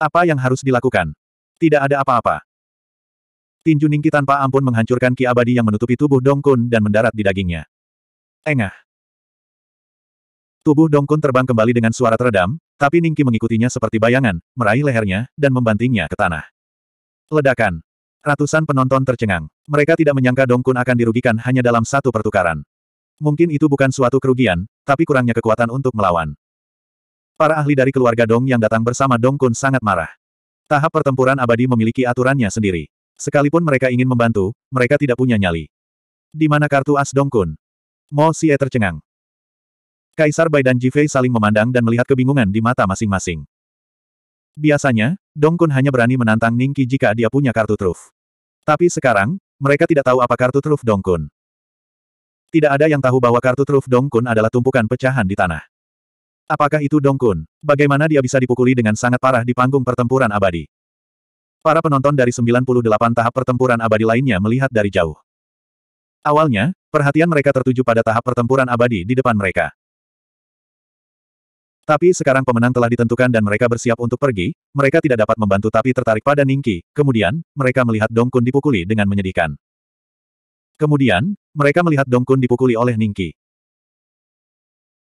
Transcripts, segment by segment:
Apa yang harus dilakukan? Tidak ada apa-apa. Tinju Ningki tanpa ampun menghancurkan ki abadi yang menutupi tubuh Dongkun dan mendarat di dagingnya. Engah. Tubuh Dongkun terbang kembali dengan suara teredam, tapi Ningki mengikutinya seperti bayangan, meraih lehernya, dan membantingnya ke tanah. Ledakan. Ratusan penonton tercengang. Mereka tidak menyangka Dongkun akan dirugikan hanya dalam satu pertukaran. Mungkin itu bukan suatu kerugian, tapi kurangnya kekuatan untuk melawan. Para ahli dari keluarga Dong yang datang bersama Dong Kun sangat marah. Tahap pertempuran abadi memiliki aturannya sendiri. Sekalipun mereka ingin membantu, mereka tidak punya nyali. Di mana kartu as Dong Kun? Mo Xie tercengang. Kaisar Bai dan Jifei saling memandang dan melihat kebingungan di mata masing-masing. Biasanya, Dong Kun hanya berani menantang Ning Qi jika dia punya kartu truf. Tapi sekarang, mereka tidak tahu apa kartu truf Dong Kun. Tidak ada yang tahu bahwa kartu truf Dong Kun adalah tumpukan pecahan di tanah. Apakah itu Dongkun? Bagaimana dia bisa dipukuli dengan sangat parah di panggung pertempuran abadi? Para penonton dari 98 tahap pertempuran abadi lainnya melihat dari jauh. Awalnya, perhatian mereka tertuju pada tahap pertempuran abadi di depan mereka. Tapi sekarang pemenang telah ditentukan dan mereka bersiap untuk pergi, mereka tidak dapat membantu tapi tertarik pada Ningki, kemudian, mereka melihat Dongkun dipukuli dengan menyedihkan. Kemudian, mereka melihat Dongkun dipukuli oleh Ningki.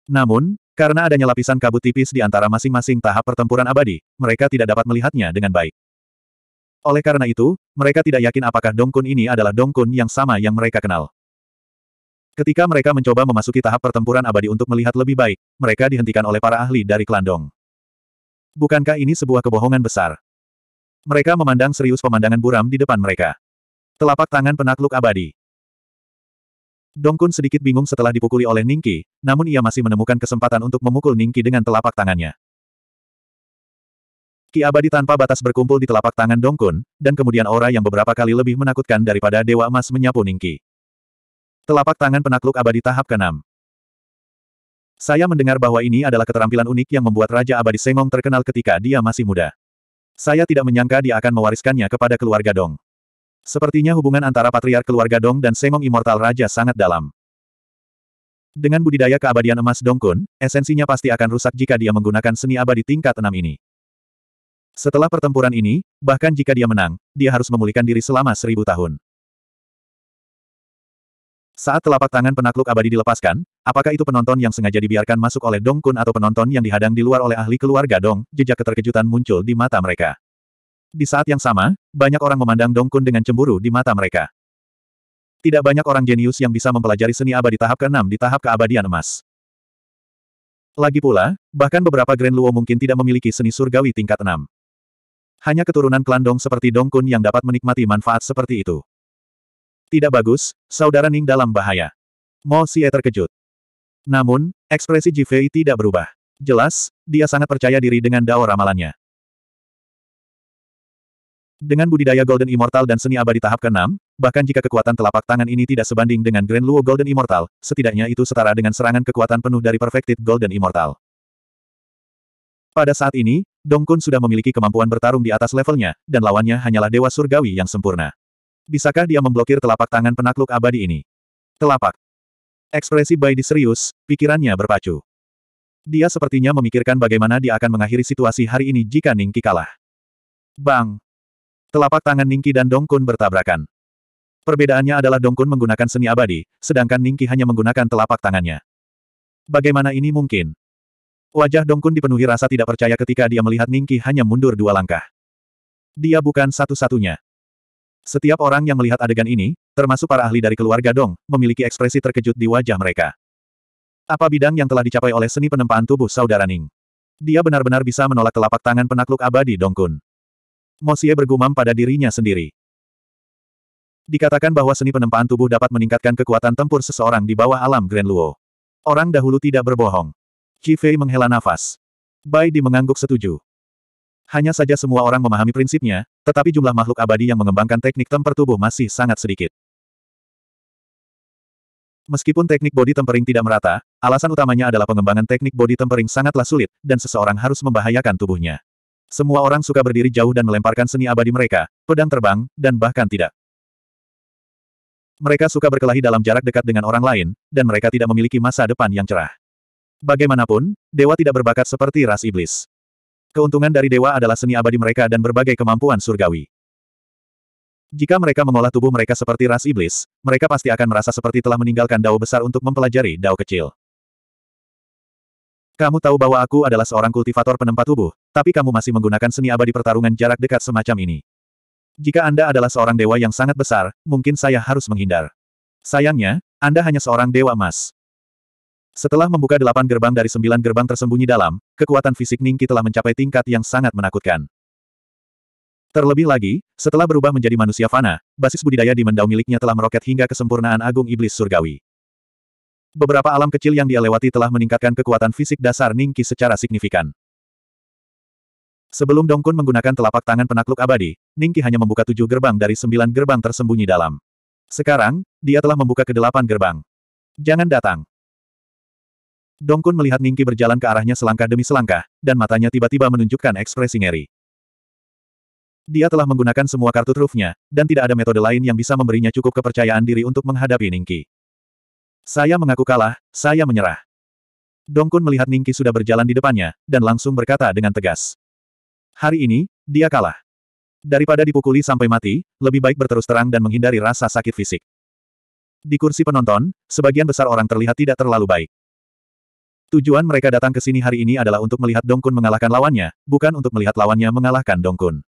Namun, karena adanya lapisan kabut tipis di antara masing-masing tahap pertempuran abadi, mereka tidak dapat melihatnya dengan baik. Oleh karena itu, mereka tidak yakin apakah Dongkun ini adalah Dongkun yang sama yang mereka kenal. Ketika mereka mencoba memasuki tahap pertempuran abadi untuk melihat lebih baik, mereka dihentikan oleh para ahli dari klan Bukankah ini sebuah kebohongan besar? Mereka memandang serius pemandangan buram di depan mereka. Telapak tangan penakluk abadi. Dongkun sedikit bingung setelah dipukuli oleh Ningki, namun ia masih menemukan kesempatan untuk memukul Ningki dengan telapak tangannya. Ki abadi tanpa batas berkumpul di telapak tangan Dongkun, dan kemudian aura yang beberapa kali lebih menakutkan daripada Dewa Emas menyapu Ningki. Telapak tangan penakluk abadi tahap ke-6. Saya mendengar bahwa ini adalah keterampilan unik yang membuat Raja Abadi Sengong terkenal ketika dia masih muda. Saya tidak menyangka dia akan mewariskannya kepada keluarga Dong. Sepertinya hubungan antara patriar keluarga Dong dan Sengong Immortal Raja sangat dalam. Dengan budidaya keabadian emas Dongkun, esensinya pasti akan rusak jika dia menggunakan seni abadi tingkat enam ini. Setelah pertempuran ini, bahkan jika dia menang, dia harus memulihkan diri selama seribu tahun. Saat telapak tangan penakluk abadi dilepaskan, apakah itu penonton yang sengaja dibiarkan masuk oleh Dongkun atau penonton yang dihadang di luar oleh ahli keluarga Dong, jejak keterkejutan muncul di mata mereka. Di saat yang sama, banyak orang memandang Dong Kun dengan cemburu di mata mereka. Tidak banyak orang jenius yang bisa mempelajari seni abadi tahap ke-6 di tahap keabadian emas. Lagi pula, bahkan beberapa Grand Luo mungkin tidak memiliki seni surgawi tingkat 6. Hanya keturunan klan Dong seperti Dong Kun yang dapat menikmati manfaat seperti itu. Tidak bagus, saudara Ning dalam bahaya. Mo Xie terkejut. Namun, ekspresi Jifei tidak berubah. Jelas, dia sangat percaya diri dengan dao ramalannya. Dengan budidaya Golden Immortal dan seni abadi tahap ke-6, bahkan jika kekuatan telapak tangan ini tidak sebanding dengan Grand Luo Golden Immortal, setidaknya itu setara dengan serangan kekuatan penuh dari Perfected Golden Immortal. Pada saat ini, Dong Kun sudah memiliki kemampuan bertarung di atas levelnya, dan lawannya hanyalah Dewa Surgawi yang sempurna. Bisakah dia memblokir telapak tangan penakluk abadi ini? Telapak. Ekspresi di serius, pikirannya berpacu. Dia sepertinya memikirkan bagaimana dia akan mengakhiri situasi hari ini jika Ningki kalah. Bang! Telapak tangan Ningki dan Dongkun bertabrakan. Perbedaannya adalah Dongkun menggunakan seni abadi, sedangkan Ningki hanya menggunakan telapak tangannya. Bagaimana ini mungkin? Wajah Dongkun dipenuhi rasa tidak percaya ketika dia melihat Ningki hanya mundur dua langkah. Dia bukan satu-satunya. Setiap orang yang melihat adegan ini, termasuk para ahli dari keluarga Dong, memiliki ekspresi terkejut di wajah mereka. Apa bidang yang telah dicapai oleh seni penempaan tubuh saudara Ning? Dia benar-benar bisa menolak telapak tangan penakluk abadi Dongkun. Mosie bergumam pada dirinya sendiri. Dikatakan bahwa seni penempaan tubuh dapat meningkatkan kekuatan tempur seseorang di bawah alam Grand Luo. Orang dahulu tidak berbohong. Fei menghela nafas. Bai Di mengangguk setuju. Hanya saja semua orang memahami prinsipnya, tetapi jumlah makhluk abadi yang mengembangkan teknik temper tubuh masih sangat sedikit. Meskipun teknik body tempering tidak merata, alasan utamanya adalah pengembangan teknik body tempering sangatlah sulit, dan seseorang harus membahayakan tubuhnya. Semua orang suka berdiri jauh dan melemparkan seni abadi mereka, pedang terbang, dan bahkan tidak. Mereka suka berkelahi dalam jarak dekat dengan orang lain, dan mereka tidak memiliki masa depan yang cerah. Bagaimanapun, dewa tidak berbakat seperti ras iblis. Keuntungan dari dewa adalah seni abadi mereka dan berbagai kemampuan surgawi. Jika mereka mengolah tubuh mereka seperti ras iblis, mereka pasti akan merasa seperti telah meninggalkan dao besar untuk mempelajari dao kecil. Kamu tahu bahwa aku adalah seorang kultivator penempat tubuh, tapi kamu masih menggunakan seni abadi pertarungan jarak dekat semacam ini. Jika Anda adalah seorang dewa yang sangat besar, mungkin saya harus menghindar. Sayangnya, Anda hanya seorang dewa emas. Setelah membuka delapan gerbang dari sembilan gerbang tersembunyi dalam, kekuatan fisik Ningki telah mencapai tingkat yang sangat menakutkan. Terlebih lagi, setelah berubah menjadi manusia fana, basis budidaya di mendau miliknya telah meroket hingga kesempurnaan agung iblis surgawi. Beberapa alam kecil yang dia lewati telah meningkatkan kekuatan fisik dasar Ningqi secara signifikan. Sebelum Dongkun menggunakan telapak tangan penakluk abadi, Ningqi hanya membuka tujuh gerbang dari sembilan gerbang tersembunyi dalam. Sekarang, dia telah membuka kedelapan gerbang. Jangan datang. Dongkun melihat Ningqi berjalan ke arahnya selangkah demi selangkah, dan matanya tiba-tiba menunjukkan ekspresi ngeri. Dia telah menggunakan semua kartu trufnya, dan tidak ada metode lain yang bisa memberinya cukup kepercayaan diri untuk menghadapi Ningqi. Saya mengaku kalah, saya menyerah. Dongkun melihat Ningki sudah berjalan di depannya, dan langsung berkata dengan tegas. Hari ini, dia kalah. Daripada dipukuli sampai mati, lebih baik berterus terang dan menghindari rasa sakit fisik. Di kursi penonton, sebagian besar orang terlihat tidak terlalu baik. Tujuan mereka datang ke sini hari ini adalah untuk melihat Dongkun mengalahkan lawannya, bukan untuk melihat lawannya mengalahkan Dongkun.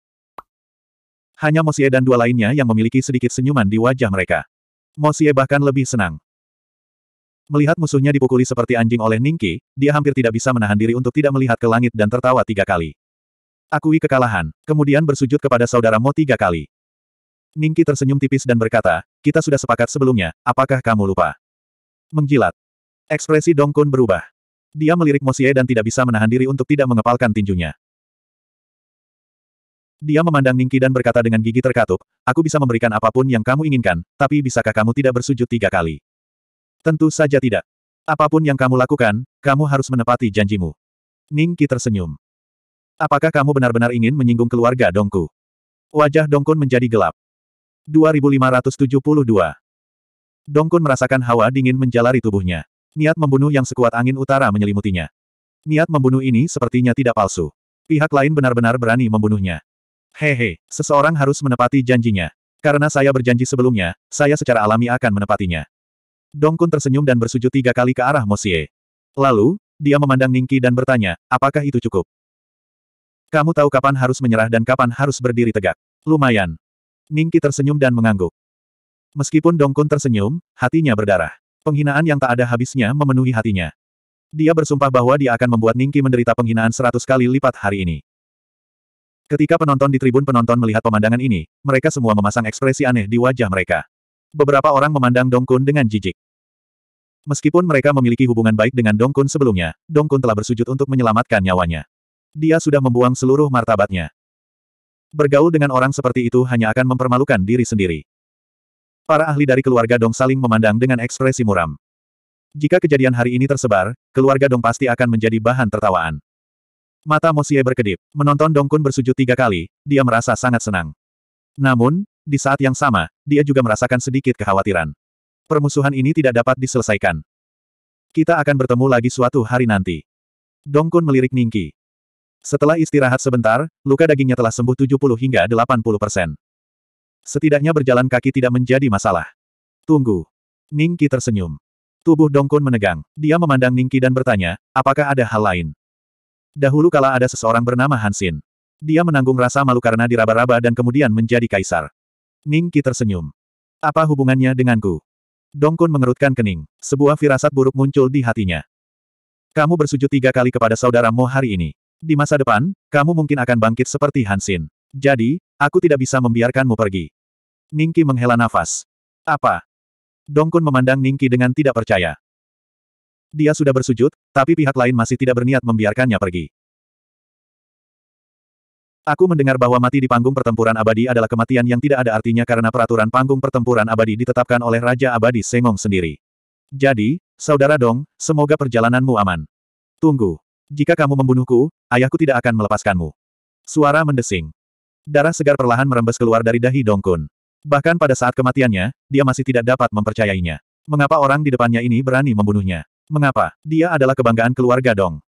Hanya Mosie dan dua lainnya yang memiliki sedikit senyuman di wajah mereka. Mosie bahkan lebih senang. Melihat musuhnya dipukuli seperti anjing oleh Ningki, dia hampir tidak bisa menahan diri untuk tidak melihat ke langit dan tertawa tiga kali. Akui kekalahan, kemudian bersujud kepada saudaramu tiga kali. Ningki tersenyum tipis dan berkata, kita sudah sepakat sebelumnya, apakah kamu lupa? Menjilat. Ekspresi Dongkun berubah. Dia melirik Mosie dan tidak bisa menahan diri untuk tidak mengepalkan tinjunya. Dia memandang Ningki dan berkata dengan gigi terkatup, aku bisa memberikan apapun yang kamu inginkan, tapi bisakah kamu tidak bersujud tiga kali? Tentu saja tidak. Apapun yang kamu lakukan, kamu harus menepati janjimu. Ning Qi tersenyum. Apakah kamu benar-benar ingin menyinggung keluarga Dongku? Wajah Dongkun menjadi gelap. 2572 Dongkun merasakan hawa dingin menjalari tubuhnya. Niat membunuh yang sekuat angin utara menyelimutinya. Niat membunuh ini sepertinya tidak palsu. Pihak lain benar-benar berani membunuhnya. Hehe, seseorang harus menepati janjinya. Karena saya berjanji sebelumnya, saya secara alami akan menepatinya. Dongkun tersenyum dan bersujud tiga kali ke arah Mosie. Lalu, dia memandang Ningki dan bertanya, apakah itu cukup? Kamu tahu kapan harus menyerah dan kapan harus berdiri tegak. Lumayan. Ningki tersenyum dan mengangguk. Meskipun Dongkun tersenyum, hatinya berdarah. Penghinaan yang tak ada habisnya memenuhi hatinya. Dia bersumpah bahwa dia akan membuat Ningki menderita penghinaan seratus kali lipat hari ini. Ketika penonton di tribun penonton melihat pemandangan ini, mereka semua memasang ekspresi aneh di wajah mereka. Beberapa orang memandang Dongkun dengan jijik. Meskipun mereka memiliki hubungan baik dengan Dong Kun sebelumnya, Dong Kun telah bersujud untuk menyelamatkan nyawanya. Dia sudah membuang seluruh martabatnya. Bergaul dengan orang seperti itu hanya akan mempermalukan diri sendiri. Para ahli dari keluarga Dong saling memandang dengan ekspresi muram. Jika kejadian hari ini tersebar, keluarga Dong pasti akan menjadi bahan tertawaan. Mata Mosie berkedip. Menonton Dong Kun bersujud tiga kali, dia merasa sangat senang. Namun, di saat yang sama, dia juga merasakan sedikit kekhawatiran. Permusuhan ini tidak dapat diselesaikan. Kita akan bertemu lagi suatu hari nanti. Dongkun melirik Ningki. Setelah istirahat sebentar, luka dagingnya telah sembuh 70 hingga 80 persen. Setidaknya berjalan kaki tidak menjadi masalah. Tunggu. Ningki tersenyum. Tubuh Dongkun menegang. Dia memandang Ningki dan bertanya, apakah ada hal lain? Dahulu kala ada seseorang bernama Hansin. Dia menanggung rasa malu karena diraba-raba dan kemudian menjadi kaisar. Ningki tersenyum. Apa hubungannya denganku? Dongkun mengerutkan kening. Sebuah firasat buruk muncul di hatinya. Kamu bersujud tiga kali kepada saudaramu hari ini. Di masa depan, kamu mungkin akan bangkit seperti Hansin. Jadi, aku tidak bisa membiarkanmu pergi. Ningki menghela nafas. Apa? Dongkun memandang Ningki dengan tidak percaya. Dia sudah bersujud, tapi pihak lain masih tidak berniat membiarkannya pergi. Aku mendengar bahwa mati di panggung pertempuran abadi adalah kematian yang tidak ada artinya karena peraturan panggung pertempuran abadi ditetapkan oleh Raja Abadi Sengong sendiri. Jadi, saudara Dong, semoga perjalananmu aman. Tunggu. Jika kamu membunuhku, ayahku tidak akan melepaskanmu. Suara mendesing. Darah segar perlahan merembes keluar dari dahi Dong Kun. Bahkan pada saat kematiannya, dia masih tidak dapat mempercayainya. Mengapa orang di depannya ini berani membunuhnya? Mengapa? Dia adalah kebanggaan keluarga Dong.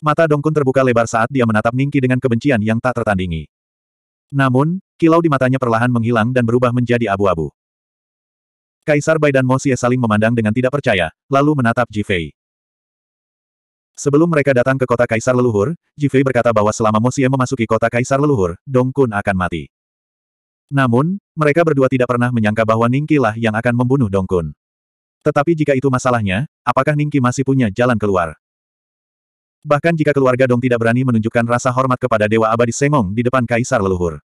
Mata Dongkun terbuka lebar saat dia menatap Ningki dengan kebencian yang tak tertandingi. Namun, kilau di matanya perlahan menghilang dan berubah menjadi abu-abu. Kaisar Bai dan Mo Xie saling memandang dengan tidak percaya, lalu menatap Jifei. Sebelum mereka datang ke kota Kaisar Leluhur, Jifei berkata bahwa selama Mosie memasuki kota Kaisar Leluhur, Dong akan mati. Namun, mereka berdua tidak pernah menyangka bahwa Ningki lah yang akan membunuh Dong Tetapi jika itu masalahnya, apakah Ningki masih punya jalan keluar? Bahkan jika keluarga Dong tidak berani menunjukkan rasa hormat kepada Dewa Abadi Sengong di depan Kaisar Leluhur.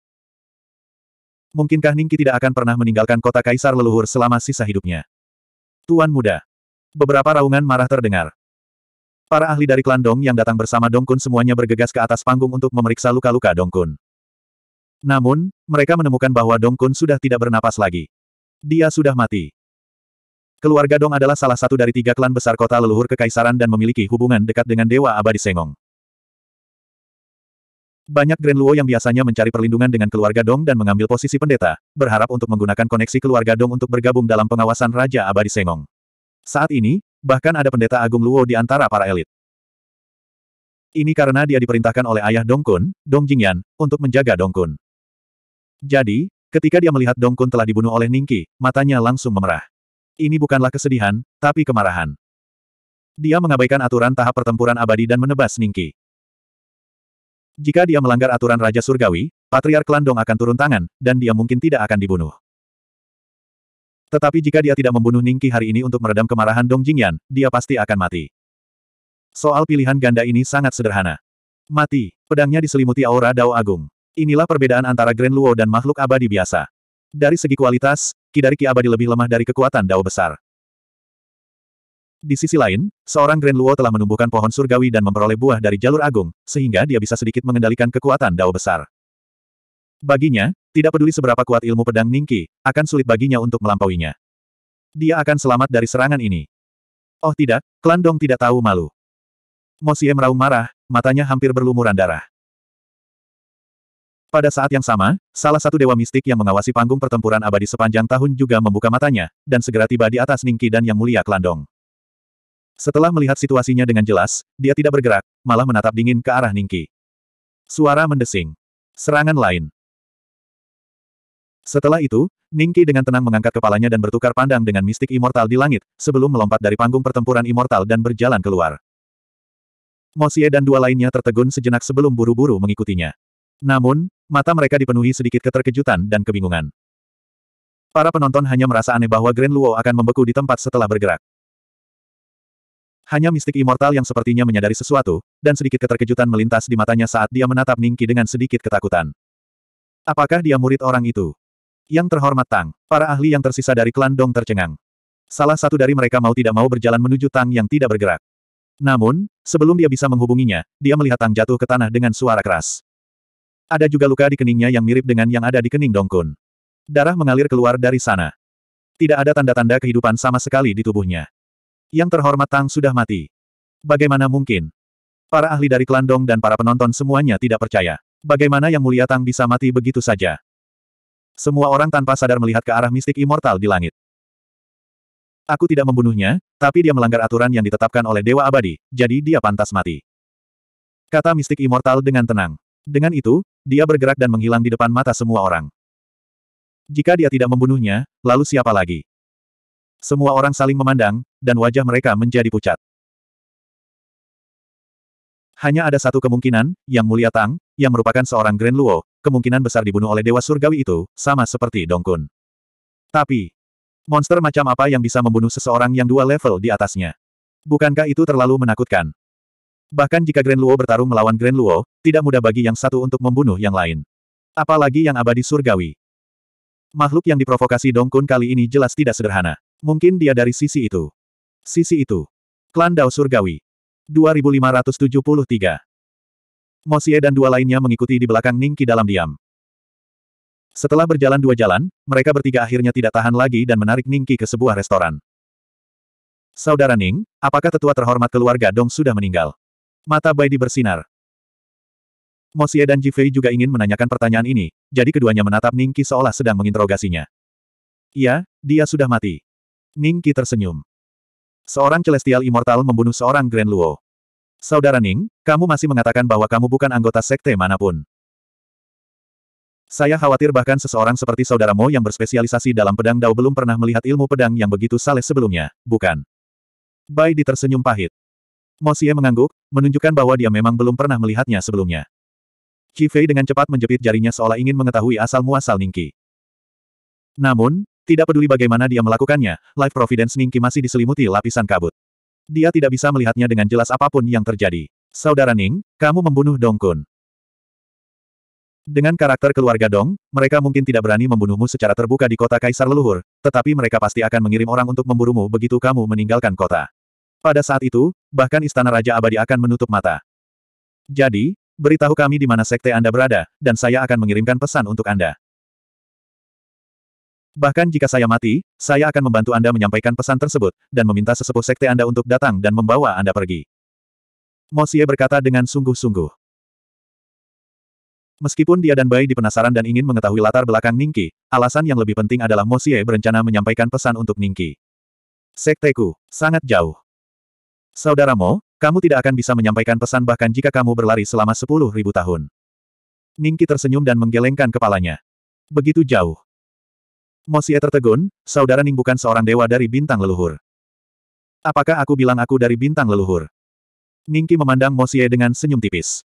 Mungkinkah Ningki tidak akan pernah meninggalkan kota Kaisar Leluhur selama sisa hidupnya? Tuan Muda. Beberapa raungan marah terdengar. Para ahli dari klan Dong yang datang bersama Dong Kun semuanya bergegas ke atas panggung untuk memeriksa luka-luka Dong Kun. Namun, mereka menemukan bahwa Dong Kun sudah tidak bernapas lagi. Dia sudah mati. Keluarga Dong adalah salah satu dari tiga klan besar kota leluhur kekaisaran dan memiliki hubungan dekat dengan Dewa Abadi Sengong. Banyak Grand Luo yang biasanya mencari perlindungan dengan keluarga Dong dan mengambil posisi pendeta, berharap untuk menggunakan koneksi keluarga Dong untuk bergabung dalam pengawasan Raja Abadi Sengong. Saat ini, bahkan ada pendeta agung Luo di antara para elit. Ini karena dia diperintahkan oleh ayah Dong Kun, Dong Jingyan, untuk menjaga Dong Kun. Jadi, ketika dia melihat Dong Kun telah dibunuh oleh Ningqi, matanya langsung memerah. Ini bukanlah kesedihan, tapi kemarahan. Dia mengabaikan aturan tahap pertempuran abadi dan menebas Ningki. Jika dia melanggar aturan Raja Surgawi, Patriark Landong akan turun tangan, dan dia mungkin tidak akan dibunuh. Tetapi jika dia tidak membunuh Ningki hari ini untuk meredam kemarahan Dong Jingyan, dia pasti akan mati. Soal pilihan ganda ini sangat sederhana. Mati, pedangnya diselimuti aura Dao Agung. Inilah perbedaan antara Grand Luo dan makhluk abadi biasa. Dari segi kualitas, Kidari Ki Abadi lebih lemah dari kekuatan Dao besar. Di sisi lain, seorang Grand Luo telah menumbuhkan pohon surgawi dan memperoleh buah dari jalur agung, sehingga dia bisa sedikit mengendalikan kekuatan Dao besar. Baginya, tidak peduli seberapa kuat ilmu pedang Ningki, akan sulit baginya untuk melampauinya. Dia akan selamat dari serangan ini. Oh tidak, klan tidak tahu malu. Mosie meraung marah, matanya hampir berlumuran darah. Pada saat yang sama, salah satu dewa mistik yang mengawasi panggung pertempuran abadi sepanjang tahun juga membuka matanya, dan segera tiba di atas Ningki dan Yang Mulia Klandong. Setelah melihat situasinya dengan jelas, dia tidak bergerak, malah menatap dingin ke arah Ningki. Suara mendesing. Serangan lain. Setelah itu, Ningki dengan tenang mengangkat kepalanya dan bertukar pandang dengan mistik immortal di langit, sebelum melompat dari panggung pertempuran immortal dan berjalan keluar. Mosie dan dua lainnya tertegun sejenak sebelum buru-buru mengikutinya. Namun, Mata mereka dipenuhi sedikit keterkejutan dan kebingungan. Para penonton hanya merasa aneh bahwa Grand Luo akan membeku di tempat setelah bergerak. Hanya mistik immortal yang sepertinya menyadari sesuatu, dan sedikit keterkejutan melintas di matanya saat dia menatap Ningki dengan sedikit ketakutan. Apakah dia murid orang itu? Yang terhormat Tang, para ahli yang tersisa dari klan Dong tercengang. Salah satu dari mereka mau tidak mau berjalan menuju Tang yang tidak bergerak. Namun, sebelum dia bisa menghubunginya, dia melihat Tang jatuh ke tanah dengan suara keras. Ada juga luka di keningnya yang mirip dengan yang ada di kening Dongkun. Darah mengalir keluar dari sana. Tidak ada tanda-tanda kehidupan sama sekali di tubuhnya. Yang terhormat Tang sudah mati. Bagaimana mungkin? Para ahli dari klan Dong dan para penonton semuanya tidak percaya. Bagaimana yang mulia Tang bisa mati begitu saja? Semua orang tanpa sadar melihat ke arah mistik immortal di langit. Aku tidak membunuhnya, tapi dia melanggar aturan yang ditetapkan oleh Dewa Abadi, jadi dia pantas mati. Kata mistik immortal dengan tenang. Dengan itu, dia bergerak dan menghilang di depan mata semua orang. Jika dia tidak membunuhnya, lalu siapa lagi? Semua orang saling memandang, dan wajah mereka menjadi pucat. Hanya ada satu kemungkinan, Yang Mulia Tang, yang merupakan seorang Grand Luo, kemungkinan besar dibunuh oleh Dewa Surgawi itu, sama seperti Dongkun. Tapi, monster macam apa yang bisa membunuh seseorang yang dua level di atasnya? Bukankah itu terlalu menakutkan? Bahkan jika Grand Luo bertarung melawan Grand Luo, tidak mudah bagi yang satu untuk membunuh yang lain. Apalagi yang abadi surgawi. Makhluk yang diprovokasi Dong Kun kali ini jelas tidak sederhana. Mungkin dia dari sisi itu. Sisi itu. Klan Dao Surgawi. 2573. Mosie dan dua lainnya mengikuti di belakang Ningki dalam diam. Setelah berjalan dua jalan, mereka bertiga akhirnya tidak tahan lagi dan menarik Ningki ke sebuah restoran. Saudara Ning, apakah tetua terhormat keluarga Dong sudah meninggal? Mata Baidi bersinar. Mosie dan Jifei juga ingin menanyakan pertanyaan ini, jadi keduanya menatap Ningki seolah sedang menginterogasinya. Iya, dia sudah mati. Ningki tersenyum. Seorang Celestial Immortal membunuh seorang Grand Luo. Saudara Ning, kamu masih mengatakan bahwa kamu bukan anggota sekte manapun. Saya khawatir bahkan seseorang seperti saudaramu yang berspesialisasi dalam pedang Dao belum pernah melihat ilmu pedang yang begitu saleh sebelumnya, bukan? Bai Di tersenyum pahit. Mosie mengangguk, menunjukkan bahwa dia memang belum pernah melihatnya sebelumnya. Qi dengan cepat menjepit jarinya seolah ingin mengetahui asal-muasal Ningki. Namun, tidak peduli bagaimana dia melakukannya, Life Providence Ningki masih diselimuti lapisan kabut. Dia tidak bisa melihatnya dengan jelas apapun yang terjadi. Saudara Ning, kamu membunuh Dong Kun. Dengan karakter keluarga Dong, mereka mungkin tidak berani membunuhmu secara terbuka di kota Kaisar Leluhur, tetapi mereka pasti akan mengirim orang untuk memburumu begitu kamu meninggalkan kota. Pada saat itu, bahkan Istana Raja Abadi akan menutup mata. Jadi, beritahu kami di mana sekte Anda berada, dan saya akan mengirimkan pesan untuk Anda. Bahkan jika saya mati, saya akan membantu Anda menyampaikan pesan tersebut, dan meminta sesepuh sekte Anda untuk datang dan membawa Anda pergi. Mosie berkata dengan sungguh-sungguh. Meskipun dia dan Bai penasaran dan ingin mengetahui latar belakang Ningki, alasan yang lebih penting adalah Mosie berencana menyampaikan pesan untuk Ningki. Sekteku, sangat jauh. Saudaramu, kamu tidak akan bisa menyampaikan pesan bahkan jika kamu berlari selama sepuluh ribu tahun. Ningki tersenyum dan menggelengkan kepalanya. Begitu jauh. Mosie tertegun, saudara Ning bukan seorang dewa dari bintang leluhur. Apakah aku bilang aku dari bintang leluhur? Ningki memandang Mosie dengan senyum tipis.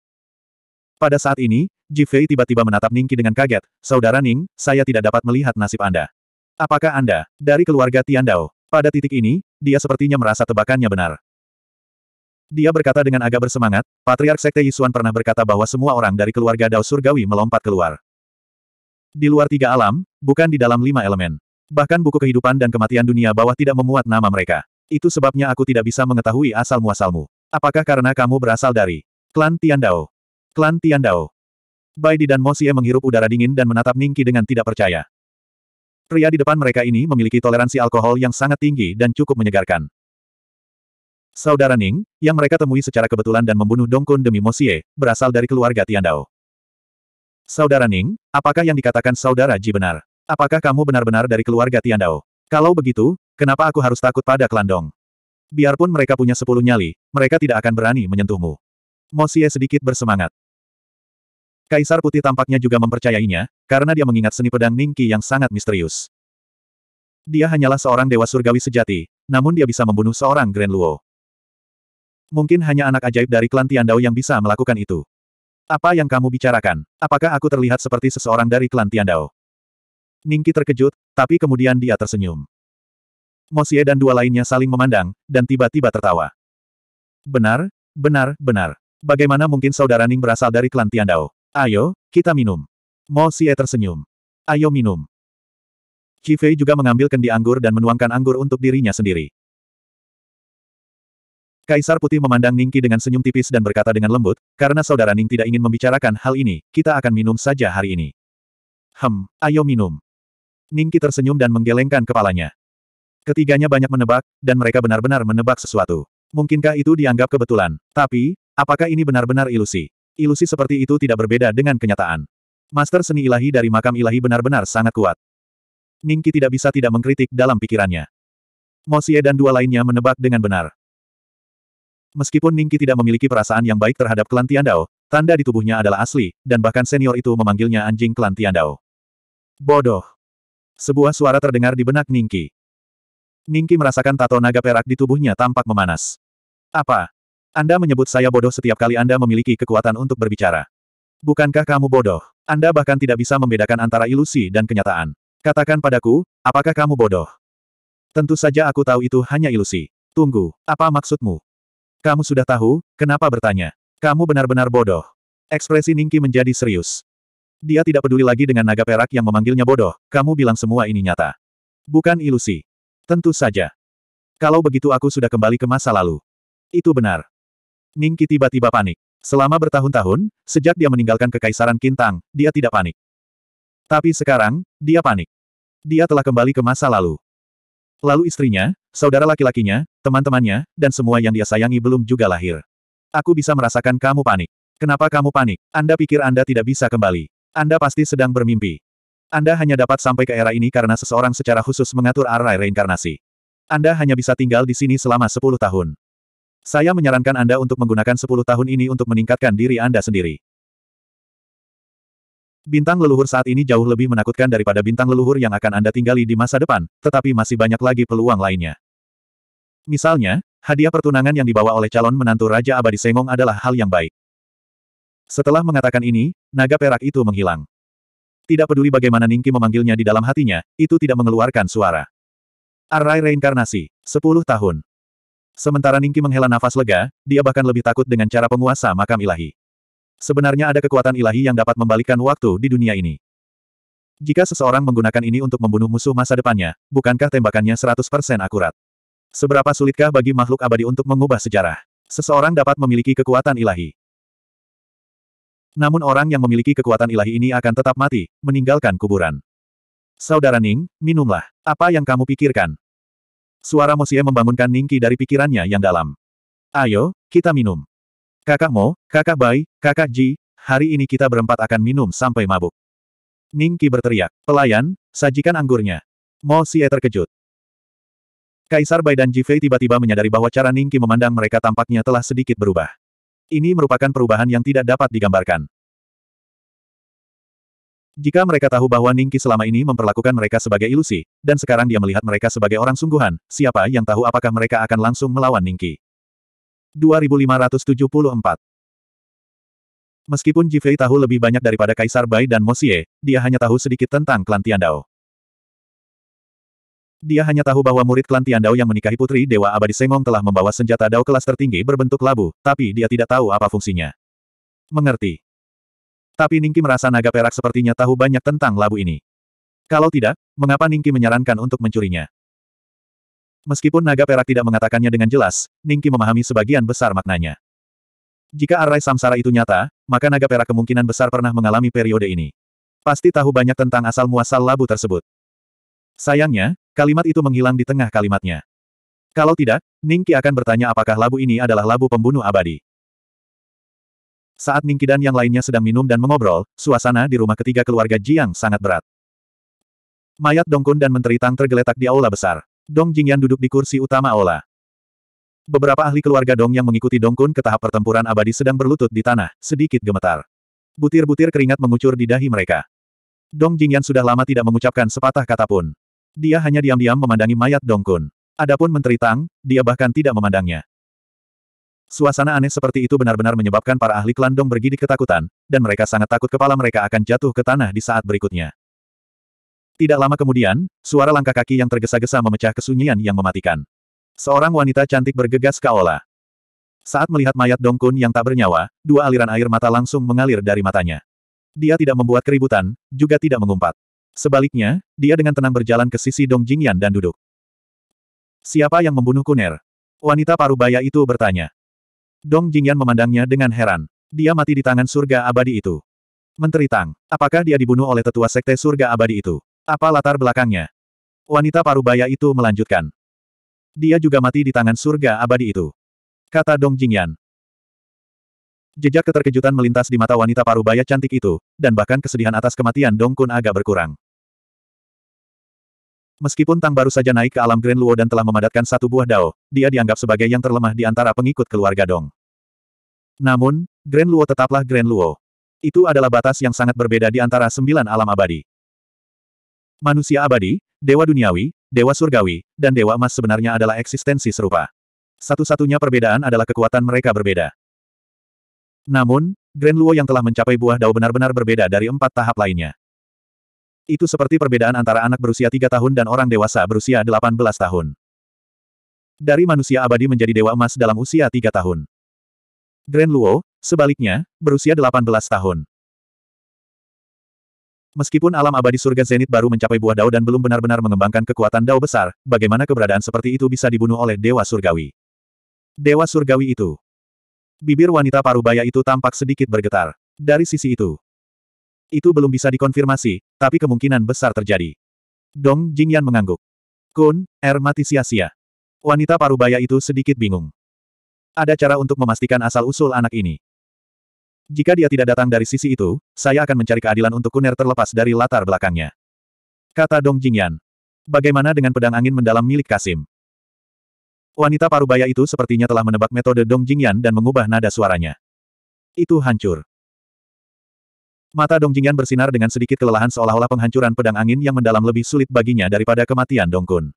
Pada saat ini, Jifei tiba-tiba menatap Ningki dengan kaget. Saudara Ning, saya tidak dapat melihat nasib Anda. Apakah Anda, dari keluarga Tian Dao? Pada titik ini, dia sepertinya merasa tebakannya benar. Dia berkata dengan agak bersemangat, Patriark Sekte Yisuan pernah berkata bahwa semua orang dari keluarga Dao Surgawi melompat keluar. Di luar tiga alam, bukan di dalam lima elemen. Bahkan buku kehidupan dan kematian dunia bawah tidak memuat nama mereka. Itu sebabnya aku tidak bisa mengetahui asal-muasalmu. Apakah karena kamu berasal dari klan Tian Tiandao? Klan Dao. Bai Di dan Mosie menghirup udara dingin dan menatap Ningki dengan tidak percaya. Pria di depan mereka ini memiliki toleransi alkohol yang sangat tinggi dan cukup menyegarkan. Saudara Ning, yang mereka temui secara kebetulan dan membunuh Dongkun demi Mosie, berasal dari keluarga Tiandao. Saudara Ning, apakah yang dikatakan saudara Ji benar? Apakah kamu benar-benar dari keluarga Tiandao? Kalau begitu, kenapa aku harus takut pada kelandong? Biarpun mereka punya sepuluh nyali, mereka tidak akan berani menyentuhmu. Mosie sedikit bersemangat. Kaisar Putih tampaknya juga mempercayainya, karena dia mengingat seni pedang Ningki yang sangat misterius. Dia hanyalah seorang dewa surgawi sejati, namun dia bisa membunuh seorang Grand Luo. Mungkin hanya anak ajaib dari klan Tiandao yang bisa melakukan itu. Apa yang kamu bicarakan? Apakah aku terlihat seperti seseorang dari klan Tiandao? Ningki terkejut, tapi kemudian dia tersenyum. Mosie dan dua lainnya saling memandang, dan tiba-tiba tertawa. Benar, benar, benar. Bagaimana mungkin saudara Ning berasal dari klan Tiandao? Ayo, kita minum. Mosie tersenyum. Ayo minum. Qifei juga mengambil kendi anggur dan menuangkan anggur untuk dirinya sendiri. Kaisar Putih memandang Ningki dengan senyum tipis dan berkata dengan lembut, karena saudara Ning tidak ingin membicarakan hal ini, kita akan minum saja hari ini. Hem, ayo minum. Ningki tersenyum dan menggelengkan kepalanya. Ketiganya banyak menebak, dan mereka benar-benar menebak sesuatu. Mungkinkah itu dianggap kebetulan? Tapi, apakah ini benar-benar ilusi? Ilusi seperti itu tidak berbeda dengan kenyataan. Master seni ilahi dari makam ilahi benar-benar sangat kuat. Ningki tidak bisa tidak mengkritik dalam pikirannya. Mosie dan dua lainnya menebak dengan benar. Meskipun Ningki tidak memiliki perasaan yang baik terhadap klan Tiandao, tanda di tubuhnya adalah asli, dan bahkan senior itu memanggilnya anjing klan Tiandao. Bodoh. Sebuah suara terdengar di benak Ningki. Ningki merasakan tato naga perak di tubuhnya tampak memanas. Apa? Anda menyebut saya bodoh setiap kali Anda memiliki kekuatan untuk berbicara. Bukankah kamu bodoh? Anda bahkan tidak bisa membedakan antara ilusi dan kenyataan. Katakan padaku, apakah kamu bodoh? Tentu saja aku tahu itu hanya ilusi. Tunggu, apa maksudmu? Kamu sudah tahu, kenapa bertanya? Kamu benar-benar bodoh. Ekspresi Ningki menjadi serius. Dia tidak peduli lagi dengan naga perak yang memanggilnya bodoh, kamu bilang semua ini nyata. Bukan ilusi. Tentu saja. Kalau begitu aku sudah kembali ke masa lalu. Itu benar. Ningki tiba-tiba panik. Selama bertahun-tahun, sejak dia meninggalkan Kekaisaran Kintang, dia tidak panik. Tapi sekarang, dia panik. Dia telah kembali ke masa lalu. Lalu istrinya, saudara laki-lakinya, Teman-temannya, dan semua yang dia sayangi belum juga lahir. Aku bisa merasakan kamu panik. Kenapa kamu panik? Anda pikir Anda tidak bisa kembali. Anda pasti sedang bermimpi. Anda hanya dapat sampai ke era ini karena seseorang secara khusus mengatur arah reinkarnasi. Anda hanya bisa tinggal di sini selama 10 tahun. Saya menyarankan Anda untuk menggunakan 10 tahun ini untuk meningkatkan diri Anda sendiri. Bintang leluhur saat ini jauh lebih menakutkan daripada bintang leluhur yang akan Anda tinggali di masa depan, tetapi masih banyak lagi peluang lainnya. Misalnya, hadiah pertunangan yang dibawa oleh calon menantu Raja Abadi Sengong adalah hal yang baik. Setelah mengatakan ini, naga perak itu menghilang. Tidak peduli bagaimana Ningki memanggilnya di dalam hatinya, itu tidak mengeluarkan suara. Arai reinkarnasi, 10 tahun. Sementara Ningki menghela nafas lega, dia bahkan lebih takut dengan cara penguasa makam ilahi. Sebenarnya ada kekuatan ilahi yang dapat membalikkan waktu di dunia ini. Jika seseorang menggunakan ini untuk membunuh musuh masa depannya, bukankah tembakannya 100% akurat? Seberapa sulitkah bagi makhluk abadi untuk mengubah sejarah? Seseorang dapat memiliki kekuatan ilahi. Namun orang yang memiliki kekuatan ilahi ini akan tetap mati, meninggalkan kuburan. Saudara Ning, minumlah. Apa yang kamu pikirkan? Suara Mosie membangunkan Ningki dari pikirannya yang dalam. Ayo, kita minum. Kakak Mo, kakak Bai, kakak Ji, hari ini kita berempat akan minum sampai mabuk. Ningki berteriak, pelayan, sajikan anggurnya. Mo terkejut. Kaisar Bai dan Jifei tiba-tiba menyadari bahwa cara Ningki memandang mereka tampaknya telah sedikit berubah. Ini merupakan perubahan yang tidak dapat digambarkan. Jika mereka tahu bahwa Ningki selama ini memperlakukan mereka sebagai ilusi, dan sekarang dia melihat mereka sebagai orang sungguhan, siapa yang tahu apakah mereka akan langsung melawan Ningki. 2574 Meskipun Jifei tahu lebih banyak daripada Kaisar Bai dan Mosie, dia hanya tahu sedikit tentang klan Tiandao. Dia hanya tahu bahwa murid klan Tian Dao yang menikahi putri Dewa Abadi Sengong telah membawa senjata dao kelas tertinggi berbentuk labu, tapi dia tidak tahu apa fungsinya. Mengerti. Tapi Ningki merasa naga perak sepertinya tahu banyak tentang labu ini. Kalau tidak, mengapa Ningki menyarankan untuk mencurinya? Meskipun naga perak tidak mengatakannya dengan jelas, Ningki memahami sebagian besar maknanya. Jika arai samsara itu nyata, maka naga perak kemungkinan besar pernah mengalami periode ini. Pasti tahu banyak tentang asal-muasal labu tersebut. Sayangnya, kalimat itu menghilang di tengah kalimatnya. Kalau tidak, Ningki akan bertanya apakah labu ini adalah labu pembunuh abadi. Saat Ningki dan yang lainnya sedang minum dan mengobrol, suasana di rumah ketiga keluarga Jiang sangat berat. Mayat Dongkun dan Menteri Tang tergeletak di aula besar. Dong Jingyan duduk di kursi utama aula. Beberapa ahli keluarga Dong yang mengikuti Dongkun ke tahap pertempuran abadi sedang berlutut di tanah, sedikit gemetar. Butir-butir keringat mengucur di dahi mereka. Dong Jingyan sudah lama tidak mengucapkan sepatah kata pun. Dia hanya diam-diam memandangi mayat Dongkun. Adapun Menteri Tang, dia bahkan tidak memandangnya. Suasana aneh seperti itu benar-benar menyebabkan para ahli klan Dong bergidik ketakutan, dan mereka sangat takut kepala mereka akan jatuh ke tanah di saat berikutnya. Tidak lama kemudian, suara langkah kaki yang tergesa-gesa memecah kesunyian yang mematikan. Seorang wanita cantik bergegas ke Ola. Saat melihat mayat Dongkun yang tak bernyawa, dua aliran air mata langsung mengalir dari matanya. Dia tidak membuat keributan, juga tidak mengumpat. Sebaliknya, dia dengan tenang berjalan ke sisi Dong Jingyan dan duduk. Siapa yang membunuh Kuner? Wanita parubaya itu bertanya. Dong Jingyan memandangnya dengan heran. Dia mati di tangan surga abadi itu. Menteri Tang, apakah dia dibunuh oleh tetua sekte surga abadi itu? Apa latar belakangnya? Wanita parubaya itu melanjutkan. Dia juga mati di tangan surga abadi itu. Kata Dong Jingyan. Jejak keterkejutan melintas di mata wanita parubaya cantik itu, dan bahkan kesedihan atas kematian Dong Kun agak berkurang. Meskipun Tang baru saja naik ke alam Grand Luo dan telah memadatkan satu buah dao, dia dianggap sebagai yang terlemah di antara pengikut keluarga Dong. Namun, Grand Luo tetaplah Grand Luo. Itu adalah batas yang sangat berbeda di antara sembilan alam abadi. Manusia abadi, Dewa Duniawi, Dewa Surgawi, dan Dewa Emas sebenarnya adalah eksistensi serupa. Satu-satunya perbedaan adalah kekuatan mereka berbeda. Namun, Grand Luo yang telah mencapai buah dao benar-benar berbeda dari empat tahap lainnya. Itu seperti perbedaan antara anak berusia tiga tahun dan orang dewasa berusia delapan belas tahun. Dari manusia abadi menjadi dewa emas dalam usia tiga tahun. Grand Luo, sebaliknya, berusia delapan belas tahun. Meskipun alam abadi surga Zenit baru mencapai buah dao dan belum benar-benar mengembangkan kekuatan dao besar, bagaimana keberadaan seperti itu bisa dibunuh oleh Dewa Surgawi? Dewa Surgawi itu. Bibir wanita parubaya itu tampak sedikit bergetar. Dari sisi itu, itu belum bisa dikonfirmasi, tapi kemungkinan besar terjadi. Dong Jingyan mengangguk. Kun, er mati sia-sia. Wanita parubaya itu sedikit bingung. Ada cara untuk memastikan asal-usul anak ini. Jika dia tidak datang dari sisi itu, saya akan mencari keadilan untuk Kuner terlepas dari latar belakangnya. Kata Dong Jingyan. Bagaimana dengan pedang angin mendalam milik Kasim? Wanita parubaya itu sepertinya telah menebak metode Dong Jingyan dan mengubah nada suaranya. Itu hancur. Mata Dongjingan bersinar dengan sedikit kelelahan seolah-olah penghancuran pedang angin yang mendalam lebih sulit baginya daripada kematian Dong Kun.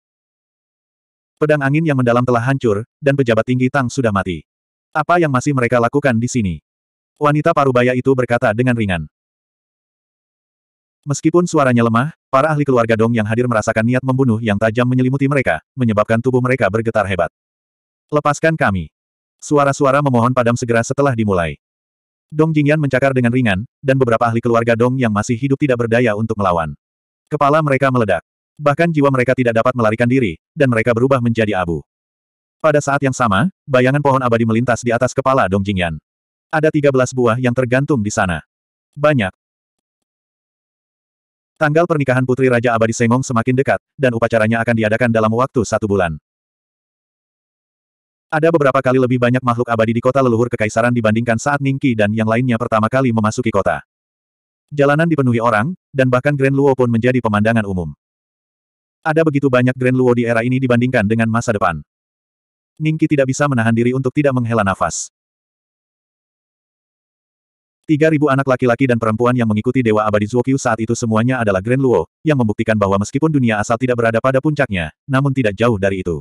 Pedang angin yang mendalam telah hancur, dan pejabat tinggi Tang sudah mati. Apa yang masih mereka lakukan di sini? Wanita parubaya itu berkata dengan ringan. Meskipun suaranya lemah, para ahli keluarga Dong yang hadir merasakan niat membunuh yang tajam menyelimuti mereka, menyebabkan tubuh mereka bergetar hebat. Lepaskan kami. Suara-suara memohon padam segera setelah dimulai. Dong Jingyan mencakar dengan ringan, dan beberapa ahli keluarga Dong yang masih hidup tidak berdaya untuk melawan. Kepala mereka meledak. Bahkan jiwa mereka tidak dapat melarikan diri, dan mereka berubah menjadi abu. Pada saat yang sama, bayangan pohon abadi melintas di atas kepala Dong Jingyan. Ada 13 buah yang tergantung di sana. Banyak. Tanggal pernikahan Putri Raja Abadi Sengong semakin dekat, dan upacaranya akan diadakan dalam waktu satu bulan. Ada beberapa kali lebih banyak makhluk abadi di kota leluhur kekaisaran dibandingkan saat Ningqi dan yang lainnya pertama kali memasuki kota. Jalanan dipenuhi orang, dan bahkan Grand Luo pun menjadi pemandangan umum. Ada begitu banyak Grand Luo di era ini dibandingkan dengan masa depan. Ningqi tidak bisa menahan diri untuk tidak menghela nafas. Tiga ribu anak laki-laki dan perempuan yang mengikuti Dewa Abadi Zuokyu saat itu semuanya adalah Grand Luo, yang membuktikan bahwa meskipun dunia asal tidak berada pada puncaknya, namun tidak jauh dari itu.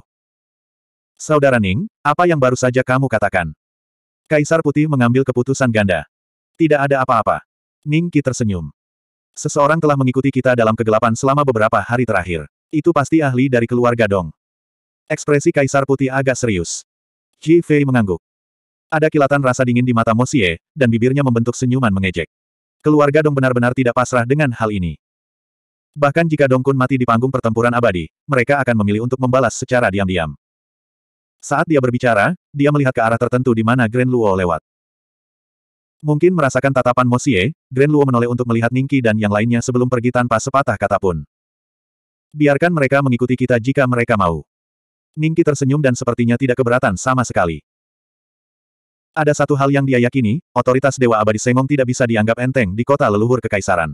Saudara Ning, apa yang baru saja kamu katakan? Kaisar Putih mengambil keputusan ganda. Tidak ada apa-apa. Ning Qi tersenyum. Seseorang telah mengikuti kita dalam kegelapan selama beberapa hari terakhir. Itu pasti ahli dari keluarga Dong. Ekspresi Kaisar Putih agak serius. Ji Fei mengangguk. Ada kilatan rasa dingin di mata Mosie, dan bibirnya membentuk senyuman mengejek. Keluarga Dong benar-benar tidak pasrah dengan hal ini. Bahkan jika Dong Kun mati di panggung pertempuran abadi, mereka akan memilih untuk membalas secara diam-diam. Saat dia berbicara, dia melihat ke arah tertentu di mana Grand Luo lewat. Mungkin merasakan tatapan Mosie, Grand Luo menoleh untuk melihat Ningki dan yang lainnya sebelum pergi tanpa sepatah kata pun. Biarkan mereka mengikuti kita jika mereka mau. Ningki tersenyum dan sepertinya tidak keberatan sama sekali. Ada satu hal yang dia yakini, otoritas Dewa Abadi Sengong tidak bisa dianggap enteng di kota leluhur kekaisaran.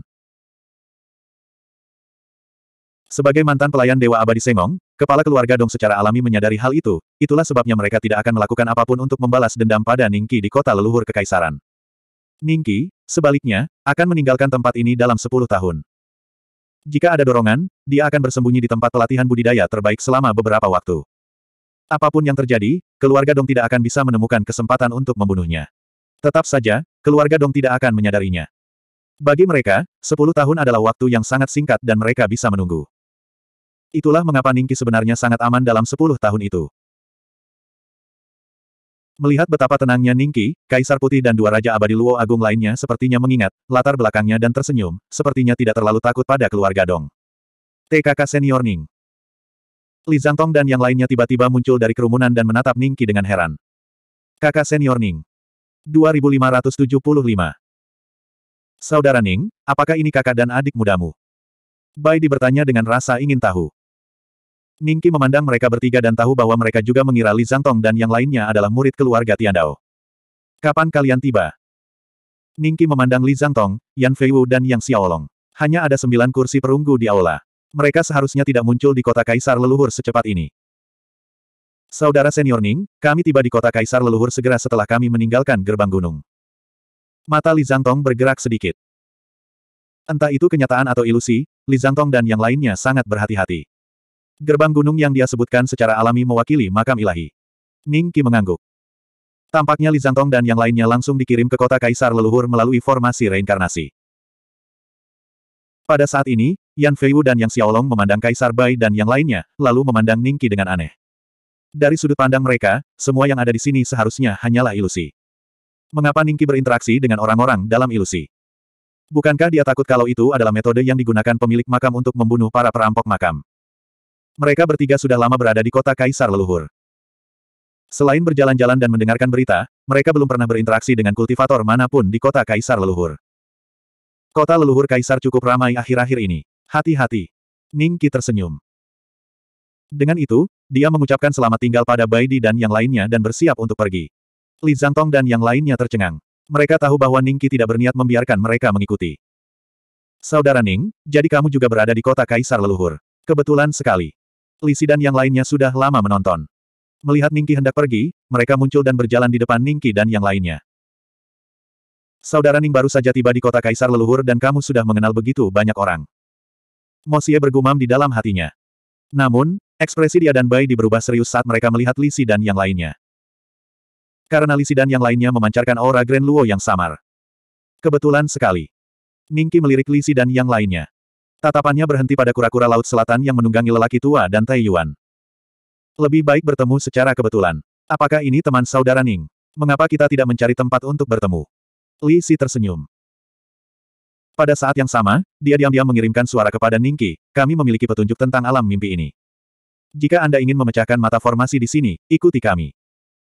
Sebagai mantan pelayan Dewa Abadi Sengong, kepala keluarga Dong secara alami menyadari hal itu, itulah sebabnya mereka tidak akan melakukan apapun untuk membalas dendam pada Ningki di kota leluhur kekaisaran. Ningki, sebaliknya, akan meninggalkan tempat ini dalam 10 tahun. Jika ada dorongan, dia akan bersembunyi di tempat pelatihan budidaya terbaik selama beberapa waktu. Apapun yang terjadi, keluarga Dong tidak akan bisa menemukan kesempatan untuk membunuhnya. Tetap saja, keluarga Dong tidak akan menyadarinya. Bagi mereka, 10 tahun adalah waktu yang sangat singkat dan mereka bisa menunggu. Itulah mengapa Ningki sebenarnya sangat aman dalam sepuluh tahun itu. Melihat betapa tenangnya Ningki, Kaisar Putih dan dua Raja Abadi Luo Agung lainnya sepertinya mengingat, latar belakangnya dan tersenyum, sepertinya tidak terlalu takut pada keluarga Dong. TKK Senior Ning. Li Zhangtong dan yang lainnya tiba-tiba muncul dari kerumunan dan menatap Ningki dengan heran. Kakak Senior Ning. 2575. Saudara Ning, apakah ini kakak dan adik mudamu? Bai Di bertanya dengan rasa ingin tahu. Ningki memandang mereka bertiga dan tahu bahwa mereka juga mengira Li Zhangtong dan yang lainnya adalah murid keluarga Tiandao. Kapan kalian tiba? Ningki memandang Li Zhangtong, Yan Feiwu dan Yang Xiaolong. Hanya ada sembilan kursi perunggu di aula. Mereka seharusnya tidak muncul di kota Kaisar Leluhur secepat ini. Saudara senior Ning, kami tiba di kota Kaisar Leluhur segera setelah kami meninggalkan gerbang gunung. Mata Li Zhangtong bergerak sedikit. Entah itu kenyataan atau ilusi, Li Zhangtong dan yang lainnya sangat berhati-hati. Gerbang gunung yang dia sebutkan secara alami mewakili makam ilahi. Ning Qi mengangguk. Tampaknya Li Zhangtong dan yang lainnya langsung dikirim ke kota Kaisar Leluhur melalui formasi reinkarnasi. Pada saat ini, Yan Feiwu dan Yang Xiaolong memandang Kaisar Bai dan yang lainnya, lalu memandang Ning Qi dengan aneh. Dari sudut pandang mereka, semua yang ada di sini seharusnya hanyalah ilusi. Mengapa Ning Qi berinteraksi dengan orang-orang dalam ilusi? Bukankah dia takut kalau itu adalah metode yang digunakan pemilik makam untuk membunuh para perampok makam? Mereka bertiga sudah lama berada di kota Kaisar Leluhur. Selain berjalan-jalan dan mendengarkan berita, mereka belum pernah berinteraksi dengan kultivator manapun di kota Kaisar Leluhur. Kota leluhur Kaisar cukup ramai akhir-akhir ini. Hati-hati. Ning Qi tersenyum. Dengan itu, dia mengucapkan selamat tinggal pada Bai Di dan yang lainnya dan bersiap untuk pergi. Li Zhangtong dan yang lainnya tercengang. Mereka tahu bahwa Ning Qi tidak berniat membiarkan mereka mengikuti. Saudara Ning, jadi kamu juga berada di kota Kaisar Leluhur. Kebetulan sekali. Lisi dan yang lainnya sudah lama menonton. Melihat Ningki hendak pergi, mereka muncul dan berjalan di depan Ningki dan yang lainnya. Saudara Ning baru saja tiba di kota Kaisar Leluhur dan kamu sudah mengenal begitu banyak orang. Mosie bergumam di dalam hatinya. Namun, ekspresi dia dan Bai diberubah serius saat mereka melihat Lisi dan yang lainnya. Karena Lisi dan yang lainnya memancarkan aura Grand Luo yang samar. Kebetulan sekali. Ningki melirik Lisi dan yang lainnya. Tatapannya berhenti pada kura-kura laut selatan yang menunggangi lelaki tua dan Tai Yuan. Lebih baik bertemu secara kebetulan. Apakah ini teman saudara Ning? Mengapa kita tidak mencari tempat untuk bertemu? Li Si tersenyum. Pada saat yang sama, dia diam-diam mengirimkan suara kepada Ningki, kami memiliki petunjuk tentang alam mimpi ini. Jika Anda ingin memecahkan mata formasi di sini, ikuti kami.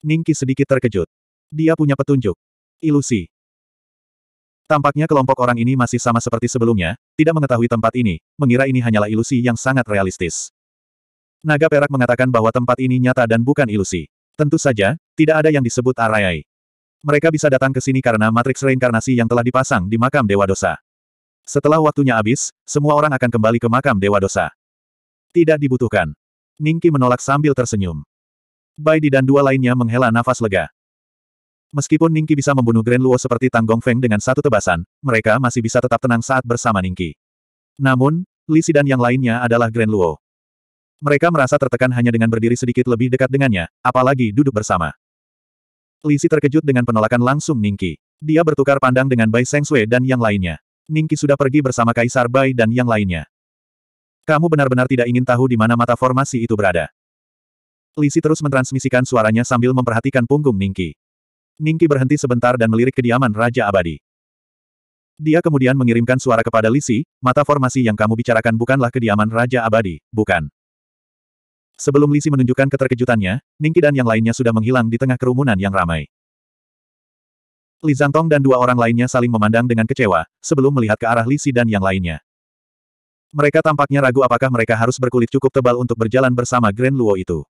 Ningki sedikit terkejut. Dia punya petunjuk. Ilusi. Tampaknya kelompok orang ini masih sama seperti sebelumnya, tidak mengetahui tempat ini, mengira ini hanyalah ilusi yang sangat realistis. Naga Perak mengatakan bahwa tempat ini nyata dan bukan ilusi. Tentu saja, tidak ada yang disebut Arayai. Mereka bisa datang ke sini karena matriks reinkarnasi yang telah dipasang di makam Dewa Dosa. Setelah waktunya habis, semua orang akan kembali ke makam Dewa Dosa. Tidak dibutuhkan. Ningki menolak sambil tersenyum. Baidi dan dua lainnya menghela nafas lega. Meskipun Ningki bisa membunuh Grand Luo seperti Tang Feng dengan satu tebasan, mereka masih bisa tetap tenang saat bersama Ningki. Namun, Li Si dan yang lainnya adalah Grand Luo. Mereka merasa tertekan hanya dengan berdiri sedikit lebih dekat dengannya, apalagi duduk bersama. Li Si terkejut dengan penolakan langsung Ningki. Dia bertukar pandang dengan Bai Seng Sui dan yang lainnya. Ningki sudah pergi bersama Kaisar Bai dan yang lainnya. Kamu benar-benar tidak ingin tahu di mana mata formasi itu berada. Lisi terus mentransmisikan suaranya sambil memperhatikan punggung Ningki. Ningki berhenti sebentar dan melirik kediaman Raja Abadi. Dia kemudian mengirimkan suara kepada Lisi, mata formasi yang kamu bicarakan bukanlah kediaman Raja Abadi, bukan. Sebelum Lisi menunjukkan keterkejutannya, Ningki dan yang lainnya sudah menghilang di tengah kerumunan yang ramai. Li Zhangtong dan dua orang lainnya saling memandang dengan kecewa, sebelum melihat ke arah Lisi dan yang lainnya. Mereka tampaknya ragu apakah mereka harus berkulit cukup tebal untuk berjalan bersama Grand Luo itu.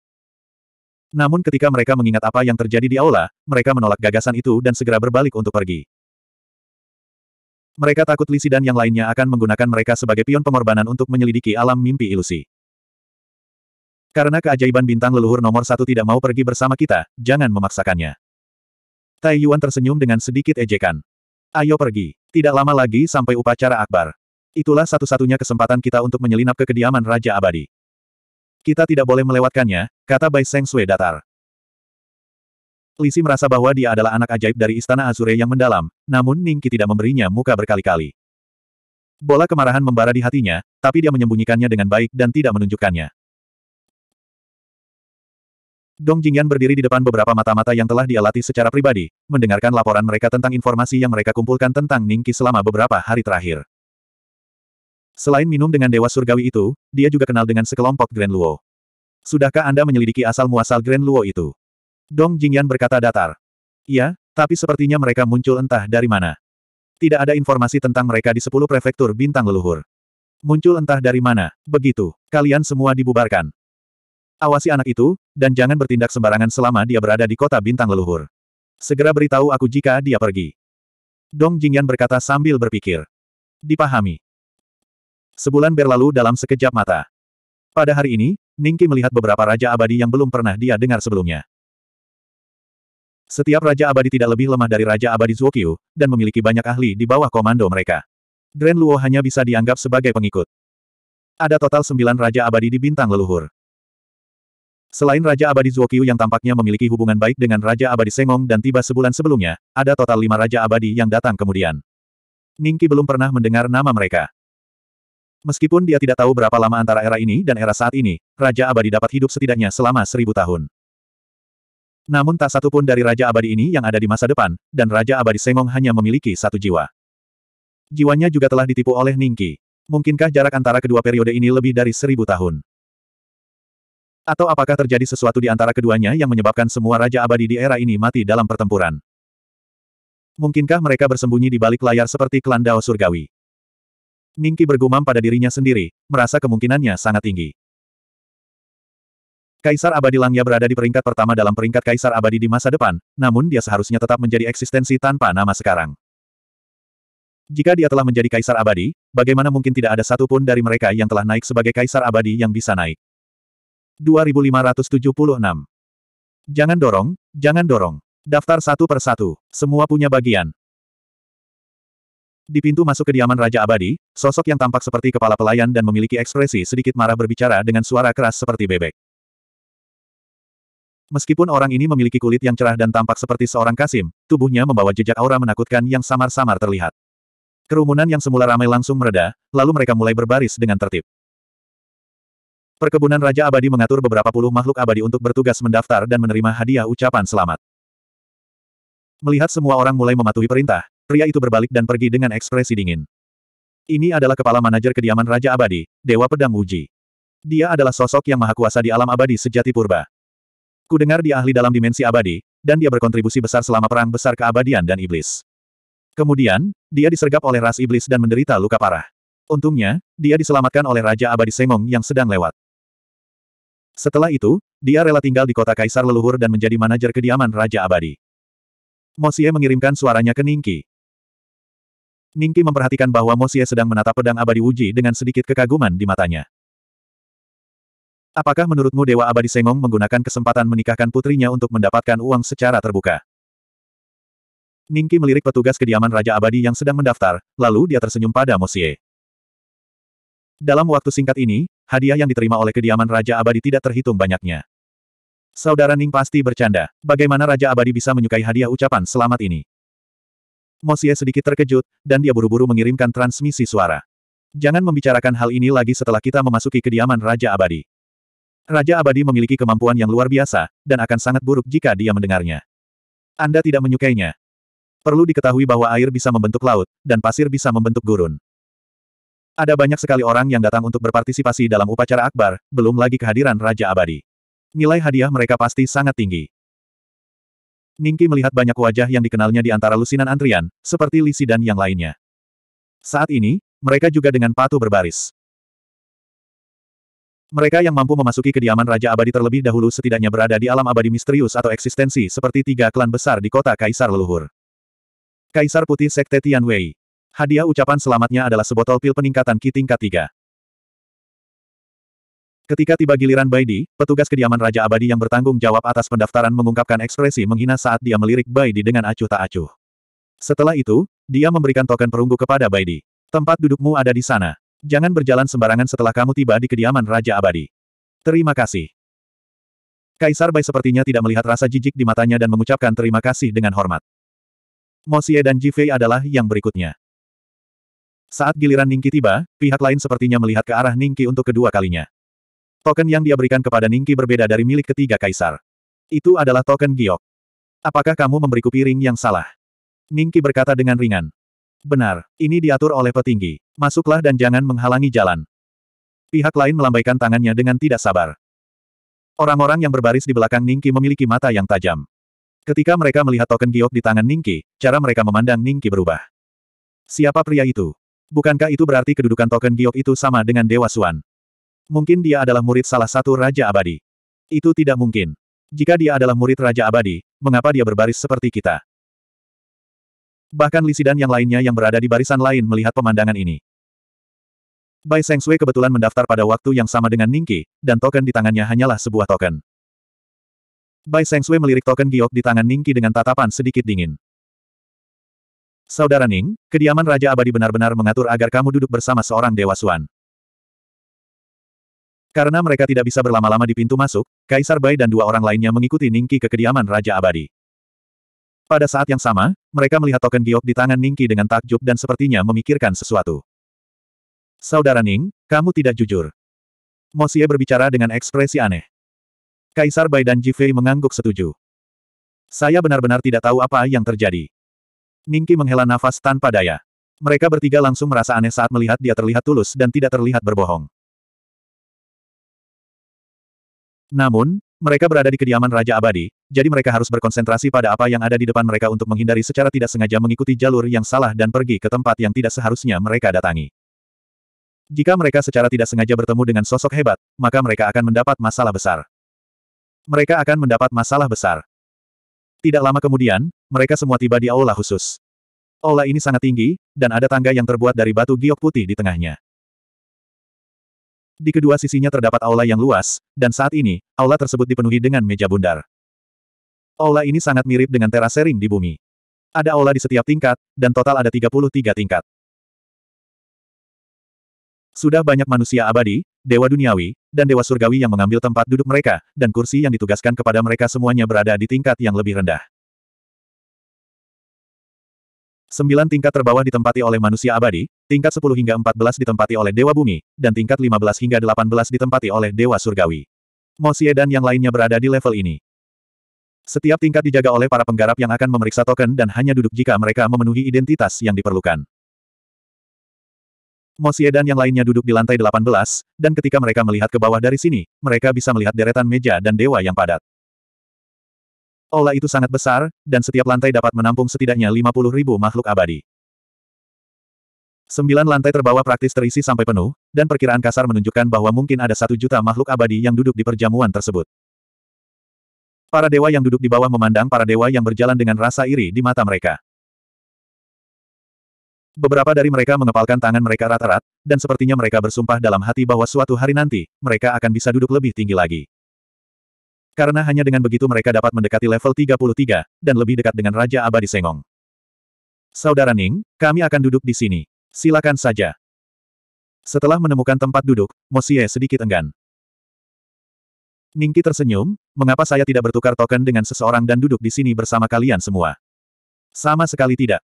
Namun ketika mereka mengingat apa yang terjadi di aula, mereka menolak gagasan itu dan segera berbalik untuk pergi. Mereka takut Lisi dan yang lainnya akan menggunakan mereka sebagai pion pengorbanan untuk menyelidiki alam mimpi ilusi. Karena keajaiban bintang leluhur nomor satu tidak mau pergi bersama kita, jangan memaksakannya. Tai Yuan tersenyum dengan sedikit ejekan. Ayo pergi. Tidak lama lagi sampai upacara akbar. Itulah satu-satunya kesempatan kita untuk menyelinap ke kediaman Raja Abadi. Kita tidak boleh melewatkannya, kata Bai Seng Sui datar. Lisi merasa bahwa dia adalah anak ajaib dari Istana Azure yang mendalam, namun Ningki tidak memberinya muka berkali-kali. Bola kemarahan membara di hatinya, tapi dia menyembunyikannya dengan baik dan tidak menunjukkannya. Dong Jingyan berdiri di depan beberapa mata-mata yang telah dia latih secara pribadi, mendengarkan laporan mereka tentang informasi yang mereka kumpulkan tentang Ningqi selama beberapa hari terakhir. Selain minum dengan Dewa Surgawi itu, dia juga kenal dengan sekelompok Grand Luo. Sudahkah Anda menyelidiki asal-muasal Grand Luo itu? Dong Jingyan berkata datar. Ya, tapi sepertinya mereka muncul entah dari mana. Tidak ada informasi tentang mereka di sepuluh prefektur bintang leluhur. Muncul entah dari mana, begitu. Kalian semua dibubarkan. Awasi anak itu, dan jangan bertindak sembarangan selama dia berada di kota bintang leluhur. Segera beritahu aku jika dia pergi. Dong Jingyan berkata sambil berpikir. Dipahami. Sebulan berlalu dalam sekejap mata. Pada hari ini, Ningki melihat beberapa Raja Abadi yang belum pernah dia dengar sebelumnya. Setiap Raja Abadi tidak lebih lemah dari Raja Abadi Zuokyu, dan memiliki banyak ahli di bawah komando mereka. Grand Luo hanya bisa dianggap sebagai pengikut. Ada total sembilan Raja Abadi di bintang leluhur. Selain Raja Abadi Zuokyu yang tampaknya memiliki hubungan baik dengan Raja Abadi Sengong dan tiba sebulan sebelumnya, ada total lima Raja Abadi yang datang kemudian. Ningki belum pernah mendengar nama mereka. Meskipun dia tidak tahu berapa lama antara era ini dan era saat ini, Raja Abadi dapat hidup setidaknya selama seribu tahun. Namun tak satu pun dari Raja Abadi ini yang ada di masa depan, dan Raja Abadi Sengong hanya memiliki satu jiwa. Jiwanya juga telah ditipu oleh Ningki. Mungkinkah jarak antara kedua periode ini lebih dari seribu tahun? Atau apakah terjadi sesuatu di antara keduanya yang menyebabkan semua Raja Abadi di era ini mati dalam pertempuran? Mungkinkah mereka bersembunyi di balik layar seperti klan Dao Surgawi? Ningki bergumam pada dirinya sendiri, merasa kemungkinannya sangat tinggi. Kaisar abadi Langya berada di peringkat pertama dalam peringkat kaisar abadi di masa depan, namun dia seharusnya tetap menjadi eksistensi tanpa nama sekarang. Jika dia telah menjadi kaisar abadi, bagaimana mungkin tidak ada satupun dari mereka yang telah naik sebagai kaisar abadi yang bisa naik? 2576 Jangan dorong, jangan dorong. Daftar satu persatu. semua punya bagian, di pintu masuk kediaman Raja Abadi, sosok yang tampak seperti kepala pelayan dan memiliki ekspresi sedikit marah berbicara dengan suara keras seperti bebek. Meskipun orang ini memiliki kulit yang cerah dan tampak seperti seorang Kasim, tubuhnya membawa jejak aura menakutkan yang samar-samar terlihat. Kerumunan yang semula ramai langsung mereda, lalu mereka mulai berbaris dengan tertib. Perkebunan Raja Abadi mengatur beberapa puluh makhluk abadi untuk bertugas mendaftar dan menerima hadiah ucapan selamat. Melihat semua orang mulai mematuhi perintah, Pria itu berbalik dan pergi dengan ekspresi dingin. Ini adalah kepala manajer kediaman Raja Abadi, Dewa Pedang Uji. Dia adalah sosok yang maha kuasa di alam abadi sejati purba. Ku dengar dia ahli dalam dimensi abadi, dan dia berkontribusi besar selama perang besar keabadian dan iblis. Kemudian, dia disergap oleh ras iblis dan menderita luka parah. Untungnya, dia diselamatkan oleh Raja Abadi Semong yang sedang lewat. Setelah itu, dia rela tinggal di kota Kaisar Leluhur dan menjadi manajer kediaman Raja Abadi. Mosie mengirimkan suaranya ke Ningki. Ningki memperhatikan bahwa Mosie sedang menatap pedang abadi Wuji dengan sedikit kekaguman di matanya. Apakah menurutmu Dewa Abadi Sengong menggunakan kesempatan menikahkan putrinya untuk mendapatkan uang secara terbuka? Ningki melirik petugas kediaman Raja Abadi yang sedang mendaftar, lalu dia tersenyum pada Mosie. Dalam waktu singkat ini, hadiah yang diterima oleh kediaman Raja Abadi tidak terhitung banyaknya. Saudara Ning pasti bercanda. Bagaimana Raja Abadi bisa menyukai hadiah ucapan selamat ini? Mosie sedikit terkejut, dan dia buru-buru mengirimkan transmisi suara. Jangan membicarakan hal ini lagi setelah kita memasuki kediaman Raja Abadi. Raja Abadi memiliki kemampuan yang luar biasa, dan akan sangat buruk jika dia mendengarnya. Anda tidak menyukainya. Perlu diketahui bahwa air bisa membentuk laut, dan pasir bisa membentuk gurun. Ada banyak sekali orang yang datang untuk berpartisipasi dalam upacara akbar, belum lagi kehadiran Raja Abadi. Nilai hadiah mereka pasti sangat tinggi. Ningki melihat banyak wajah yang dikenalnya di antara lusinan antrian, seperti Lisi dan yang lainnya. Saat ini, mereka juga dengan patuh berbaris. Mereka yang mampu memasuki kediaman Raja Abadi terlebih dahulu setidaknya berada di alam abadi misterius atau eksistensi seperti tiga klan besar di kota Kaisar Leluhur. Kaisar Putih Sekte Tian Wei. Hadiah ucapan selamatnya adalah sebotol pil peningkatan Ki tingkat 3. Ketika tiba giliran Baidi, petugas kediaman Raja Abadi yang bertanggung jawab atas pendaftaran mengungkapkan ekspresi menghina saat dia melirik Baidi dengan acuh tak acuh. Setelah itu, dia memberikan token perunggu kepada Baidi. Tempat dudukmu ada di sana. Jangan berjalan sembarangan setelah kamu tiba di kediaman Raja Abadi. Terima kasih. Kaisar Bai sepertinya tidak melihat rasa jijik di matanya dan mengucapkan terima kasih dengan hormat. Mosie dan Jifei adalah yang berikutnya. Saat giliran Ningki tiba, pihak lain sepertinya melihat ke arah Ningki untuk kedua kalinya. Token yang dia berikan kepada Ningki berbeda dari milik ketiga kaisar. Itu adalah token giok. Apakah kamu memberiku piring yang salah? Ningki berkata dengan ringan. Benar, ini diatur oleh petinggi. Masuklah dan jangan menghalangi jalan. Pihak lain melambaikan tangannya dengan tidak sabar. Orang-orang yang berbaris di belakang Ningki memiliki mata yang tajam. Ketika mereka melihat token giok di tangan Ningki, cara mereka memandang Ningki berubah. Siapa pria itu? Bukankah itu berarti kedudukan token giok itu sama dengan Dewa Suan? Mungkin dia adalah murid salah satu Raja Abadi. Itu tidak mungkin. Jika dia adalah murid Raja Abadi, mengapa dia berbaris seperti kita? Bahkan Lisidan yang lainnya yang berada di barisan lain melihat pemandangan ini. Bai Seng Sui kebetulan mendaftar pada waktu yang sama dengan Ningki, dan token di tangannya hanyalah sebuah token. Bai Seng Sui melirik token giok di tangan Ningki dengan tatapan sedikit dingin. Saudara Ning, kediaman Raja Abadi benar-benar mengatur agar kamu duduk bersama seorang Dewa Suan. Karena mereka tidak bisa berlama-lama di pintu masuk, Kaisar Bai dan dua orang lainnya mengikuti Ningki ke kediaman Raja Abadi. Pada saat yang sama, mereka melihat token giok di tangan Ningki dengan takjub dan sepertinya memikirkan sesuatu. Saudara Ning, kamu tidak jujur. Mosie berbicara dengan ekspresi aneh. Kaisar Bai dan Jifei mengangguk setuju. Saya benar-benar tidak tahu apa yang terjadi. Ningki menghela nafas tanpa daya. Mereka bertiga langsung merasa aneh saat melihat dia terlihat tulus dan tidak terlihat berbohong. Namun, mereka berada di kediaman Raja Abadi, jadi mereka harus berkonsentrasi pada apa yang ada di depan mereka untuk menghindari secara tidak sengaja mengikuti jalur yang salah dan pergi ke tempat yang tidak seharusnya mereka datangi. Jika mereka secara tidak sengaja bertemu dengan sosok hebat, maka mereka akan mendapat masalah besar. Mereka akan mendapat masalah besar. Tidak lama kemudian, mereka semua tiba di aula khusus. Aula ini sangat tinggi, dan ada tangga yang terbuat dari batu giok putih di tengahnya. Di kedua sisinya terdapat aula yang luas, dan saat ini, aula tersebut dipenuhi dengan meja bundar. Aula ini sangat mirip dengan teras sering di bumi. Ada aula di setiap tingkat, dan total ada 33 tingkat. Sudah banyak manusia abadi, dewa duniawi, dan dewa surgawi yang mengambil tempat duduk mereka, dan kursi yang ditugaskan kepada mereka semuanya berada di tingkat yang lebih rendah. 9 tingkat terbawah ditempati oleh manusia abadi, tingkat 10 hingga 14 ditempati oleh Dewa Bumi, dan tingkat 15 hingga 18 ditempati oleh Dewa Surgawi. Mosie dan yang lainnya berada di level ini. Setiap tingkat dijaga oleh para penggarap yang akan memeriksa token dan hanya duduk jika mereka memenuhi identitas yang diperlukan. Mosie dan yang lainnya duduk di lantai 18, dan ketika mereka melihat ke bawah dari sini, mereka bisa melihat deretan meja dan dewa yang padat. Aula itu sangat besar, dan setiap lantai dapat menampung setidaknya 50 ribu makhluk abadi. Sembilan lantai terbawah praktis terisi sampai penuh, dan perkiraan kasar menunjukkan bahwa mungkin ada satu juta makhluk abadi yang duduk di perjamuan tersebut. Para dewa yang duduk di bawah memandang para dewa yang berjalan dengan rasa iri di mata mereka. Beberapa dari mereka mengepalkan tangan mereka rata-rat, dan sepertinya mereka bersumpah dalam hati bahwa suatu hari nanti, mereka akan bisa duduk lebih tinggi lagi. Karena hanya dengan begitu mereka dapat mendekati level 33, dan lebih dekat dengan Raja Abadi Sengong. Saudara Ning, kami akan duduk di sini. Silakan saja. Setelah menemukan tempat duduk, Mosie sedikit enggan. Ningki tersenyum, mengapa saya tidak bertukar token dengan seseorang dan duduk di sini bersama kalian semua? Sama sekali tidak.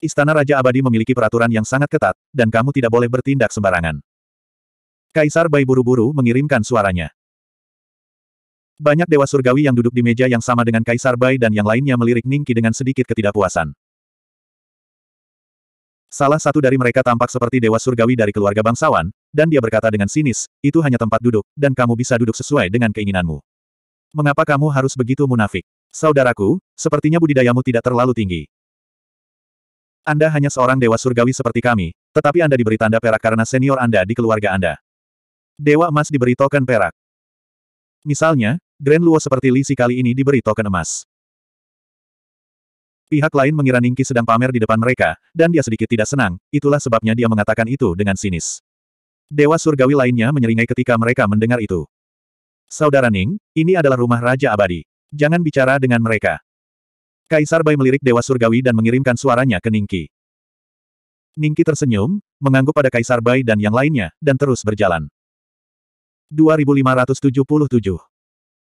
Istana Raja Abadi memiliki peraturan yang sangat ketat, dan kamu tidak boleh bertindak sembarangan. Kaisar Bai buru-buru mengirimkan suaranya. Banyak dewa surgawi yang duduk di meja yang sama dengan Kaisar Bai dan yang lainnya melirik Ningki dengan sedikit ketidakpuasan. Salah satu dari mereka tampak seperti dewa surgawi dari keluarga bangsawan, dan dia berkata dengan sinis, itu hanya tempat duduk, dan kamu bisa duduk sesuai dengan keinginanmu. Mengapa kamu harus begitu munafik? Saudaraku, sepertinya budidayamu tidak terlalu tinggi. Anda hanya seorang dewa surgawi seperti kami, tetapi Anda diberi tanda perak karena senior Anda di keluarga Anda. Dewa emas diberi token perak. Misalnya, Grand Luo seperti Li Si kali ini diberi token emas. Pihak lain mengira Ningki sedang pamer di depan mereka, dan dia sedikit tidak senang, itulah sebabnya dia mengatakan itu dengan sinis. Dewa surgawi lainnya menyeringai ketika mereka mendengar itu. Saudara Ning, ini adalah rumah Raja Abadi. Jangan bicara dengan mereka. Kaisar Bai melirik Dewa Surgawi dan mengirimkan suaranya ke Ningki. Ningki tersenyum, mengangguk pada Kaisar Bai dan yang lainnya, dan terus berjalan. 2577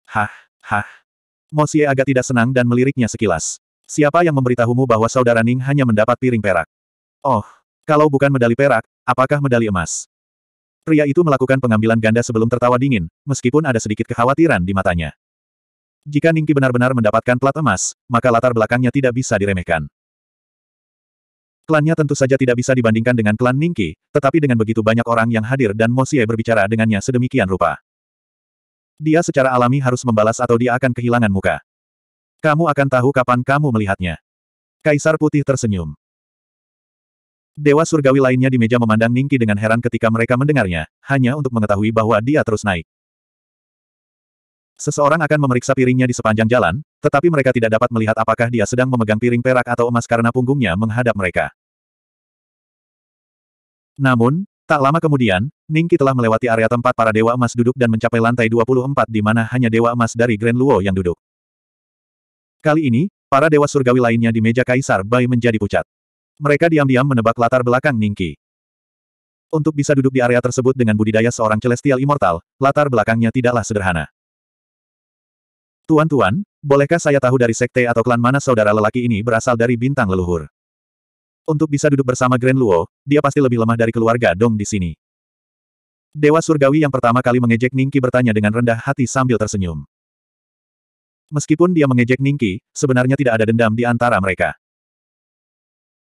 Hah, hah. Mosie agak tidak senang dan meliriknya sekilas. Siapa yang memberitahumu bahwa saudara Ning hanya mendapat piring perak? Oh, kalau bukan medali perak, apakah medali emas? Pria itu melakukan pengambilan ganda sebelum tertawa dingin, meskipun ada sedikit kekhawatiran di matanya. Jika Ningki benar-benar mendapatkan plat emas, maka latar belakangnya tidak bisa diremehkan. Klannya tentu saja tidak bisa dibandingkan dengan klan Ningki, tetapi dengan begitu banyak orang yang hadir dan Mosie berbicara dengannya sedemikian rupa. Dia secara alami harus membalas atau dia akan kehilangan muka. Kamu akan tahu kapan kamu melihatnya. Kaisar Putih tersenyum. Dewa surgawi lainnya di meja memandang Ningki dengan heran ketika mereka mendengarnya, hanya untuk mengetahui bahwa dia terus naik. Seseorang akan memeriksa piringnya di sepanjang jalan, tetapi mereka tidak dapat melihat apakah dia sedang memegang piring perak atau emas karena punggungnya menghadap mereka. Namun, Tak lama kemudian, Ningki telah melewati area tempat para Dewa Emas duduk dan mencapai lantai 24 di mana hanya Dewa Emas dari Grand Luo yang duduk. Kali ini, para Dewa Surgawi lainnya di meja Kaisar Bai menjadi pucat. Mereka diam-diam menebak latar belakang Ningki. Untuk bisa duduk di area tersebut dengan budidaya seorang Celestial Immortal, latar belakangnya tidaklah sederhana. Tuan-tuan, bolehkah saya tahu dari sekte atau klan mana saudara lelaki ini berasal dari bintang leluhur? Untuk bisa duduk bersama Grand Luo, dia pasti lebih lemah dari keluarga Dong di sini. Dewa Surgawi yang pertama kali mengejek Ningki bertanya dengan rendah hati sambil tersenyum. Meskipun dia mengejek Ningki, sebenarnya tidak ada dendam di antara mereka.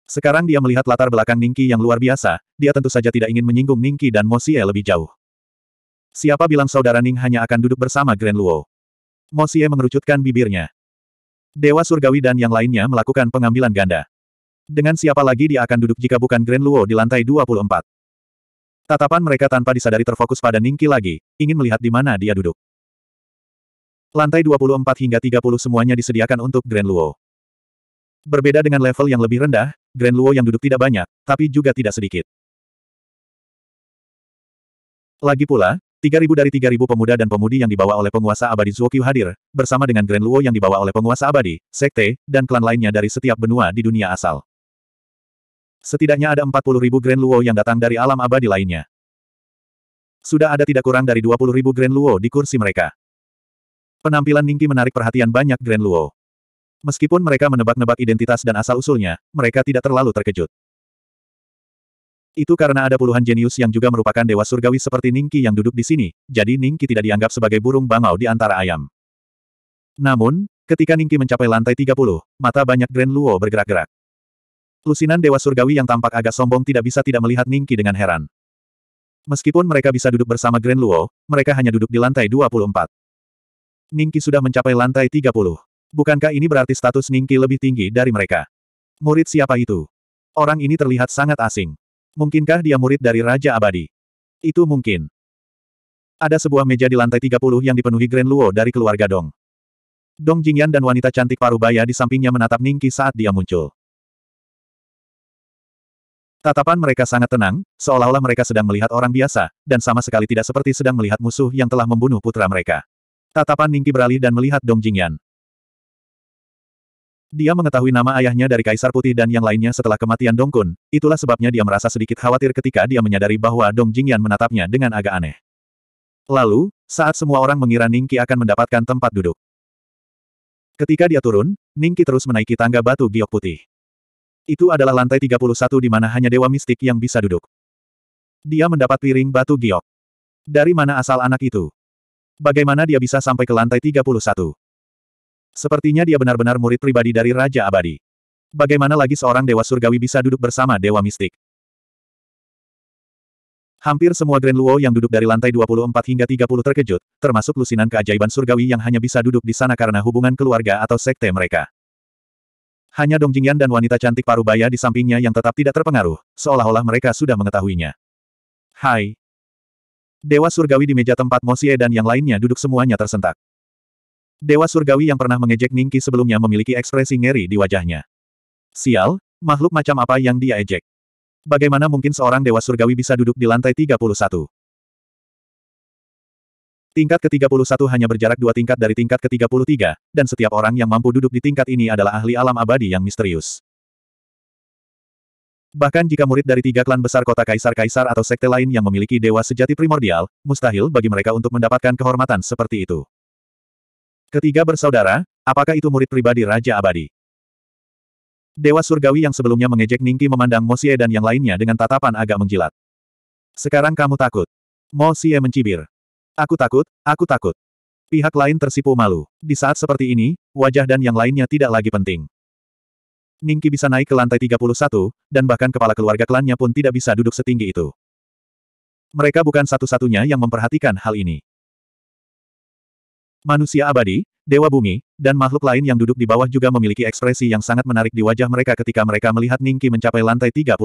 Sekarang dia melihat latar belakang Ningki yang luar biasa, dia tentu saja tidak ingin menyinggung Ningki dan Mo Mosie lebih jauh. Siapa bilang saudara Ning hanya akan duduk bersama Grand Luo? Mo Mosie mengerucutkan bibirnya. Dewa Surgawi dan yang lainnya melakukan pengambilan ganda. Dengan siapa lagi dia akan duduk jika bukan Grand Luo di lantai 24? Tatapan mereka tanpa disadari terfokus pada Ningki lagi, ingin melihat di mana dia duduk. Lantai 24 hingga 30 semuanya disediakan untuk Grand Luo. Berbeda dengan level yang lebih rendah, Grand Luo yang duduk tidak banyak, tapi juga tidak sedikit. Lagi pula, 3.000 dari 3.000 pemuda dan pemudi yang dibawa oleh penguasa abadi Zuokyu hadir, bersama dengan Grand Luo yang dibawa oleh penguasa abadi, sekte, dan klan lainnya dari setiap benua di dunia asal. Setidaknya ada 40 ribu Grand Luo yang datang dari alam abadi lainnya. Sudah ada tidak kurang dari 20 ribu Grand Luo di kursi mereka. Penampilan Ningki menarik perhatian banyak Grand Luo. Meskipun mereka menebak-nebak identitas dan asal-usulnya, mereka tidak terlalu terkejut. Itu karena ada puluhan jenius yang juga merupakan dewa surgawi seperti Ningki yang duduk di sini, jadi Ningki tidak dianggap sebagai burung bangau di antara ayam. Namun, ketika Ningki mencapai lantai 30, mata banyak Grand Luo bergerak-gerak. Lusinan Dewa Surgawi yang tampak agak sombong tidak bisa tidak melihat Ningki dengan heran. Meskipun mereka bisa duduk bersama Grand Luo, mereka hanya duduk di lantai 24. Ningki sudah mencapai lantai 30. Bukankah ini berarti status Ningki lebih tinggi dari mereka? Murid siapa itu? Orang ini terlihat sangat asing. Mungkinkah dia murid dari Raja Abadi? Itu mungkin. Ada sebuah meja di lantai 30 yang dipenuhi Grand Luo dari keluarga Dong. Dong Jingyan dan wanita cantik parubaya di sampingnya menatap Ningki saat dia muncul. Tatapan mereka sangat tenang, seolah-olah mereka sedang melihat orang biasa, dan sama sekali tidak seperti sedang melihat musuh yang telah membunuh putra mereka. Tatapan Ningki beralih dan melihat Dong Jingyan. Dia mengetahui nama ayahnya dari Kaisar Putih dan yang lainnya setelah kematian Dong Kun, itulah sebabnya dia merasa sedikit khawatir ketika dia menyadari bahwa Dong Jingyan menatapnya dengan agak aneh. Lalu, saat semua orang mengira Ningki akan mendapatkan tempat duduk. Ketika dia turun, Ningki terus menaiki tangga batu giok putih. Itu adalah lantai 31 di mana hanya dewa mistik yang bisa duduk. Dia mendapat piring batu giok. Dari mana asal anak itu? Bagaimana dia bisa sampai ke lantai 31? Sepertinya dia benar-benar murid pribadi dari Raja Abadi. Bagaimana lagi seorang dewa surgawi bisa duduk bersama dewa mistik? Hampir semua Grand Luo yang duduk dari lantai 24 hingga 30 terkejut, termasuk lusinan keajaiban surgawi yang hanya bisa duduk di sana karena hubungan keluarga atau sekte mereka. Hanya Dong Jingyan dan wanita cantik parubaya di sampingnya yang tetap tidak terpengaruh, seolah-olah mereka sudah mengetahuinya. Hai. Dewa Surgawi di meja tempat Mosie dan yang lainnya duduk semuanya tersentak. Dewa Surgawi yang pernah mengejek Ningki sebelumnya memiliki ekspresi ngeri di wajahnya. Sial, makhluk macam apa yang dia ejek? Bagaimana mungkin seorang Dewa Surgawi bisa duduk di lantai 31? Tingkat ke-31 hanya berjarak dua tingkat dari tingkat ke-33, dan setiap orang yang mampu duduk di tingkat ini adalah ahli alam abadi yang misterius. Bahkan jika murid dari tiga klan besar kota kaisar-kaisar atau sekte lain yang memiliki dewa sejati primordial, mustahil bagi mereka untuk mendapatkan kehormatan seperti itu. Ketiga bersaudara, apakah itu murid pribadi Raja Abadi? Dewa Surgawi yang sebelumnya mengejek Ningki memandang Mosie dan yang lainnya dengan tatapan agak menjilat. Sekarang kamu takut. Mosie mencibir. Aku takut, aku takut. Pihak lain tersipu malu. Di saat seperti ini, wajah dan yang lainnya tidak lagi penting. Ningki bisa naik ke lantai 31, dan bahkan kepala keluarga klannya pun tidak bisa duduk setinggi itu. Mereka bukan satu-satunya yang memperhatikan hal ini. Manusia abadi, dewa bumi, dan makhluk lain yang duduk di bawah juga memiliki ekspresi yang sangat menarik di wajah mereka ketika mereka melihat Ningki mencapai lantai 31.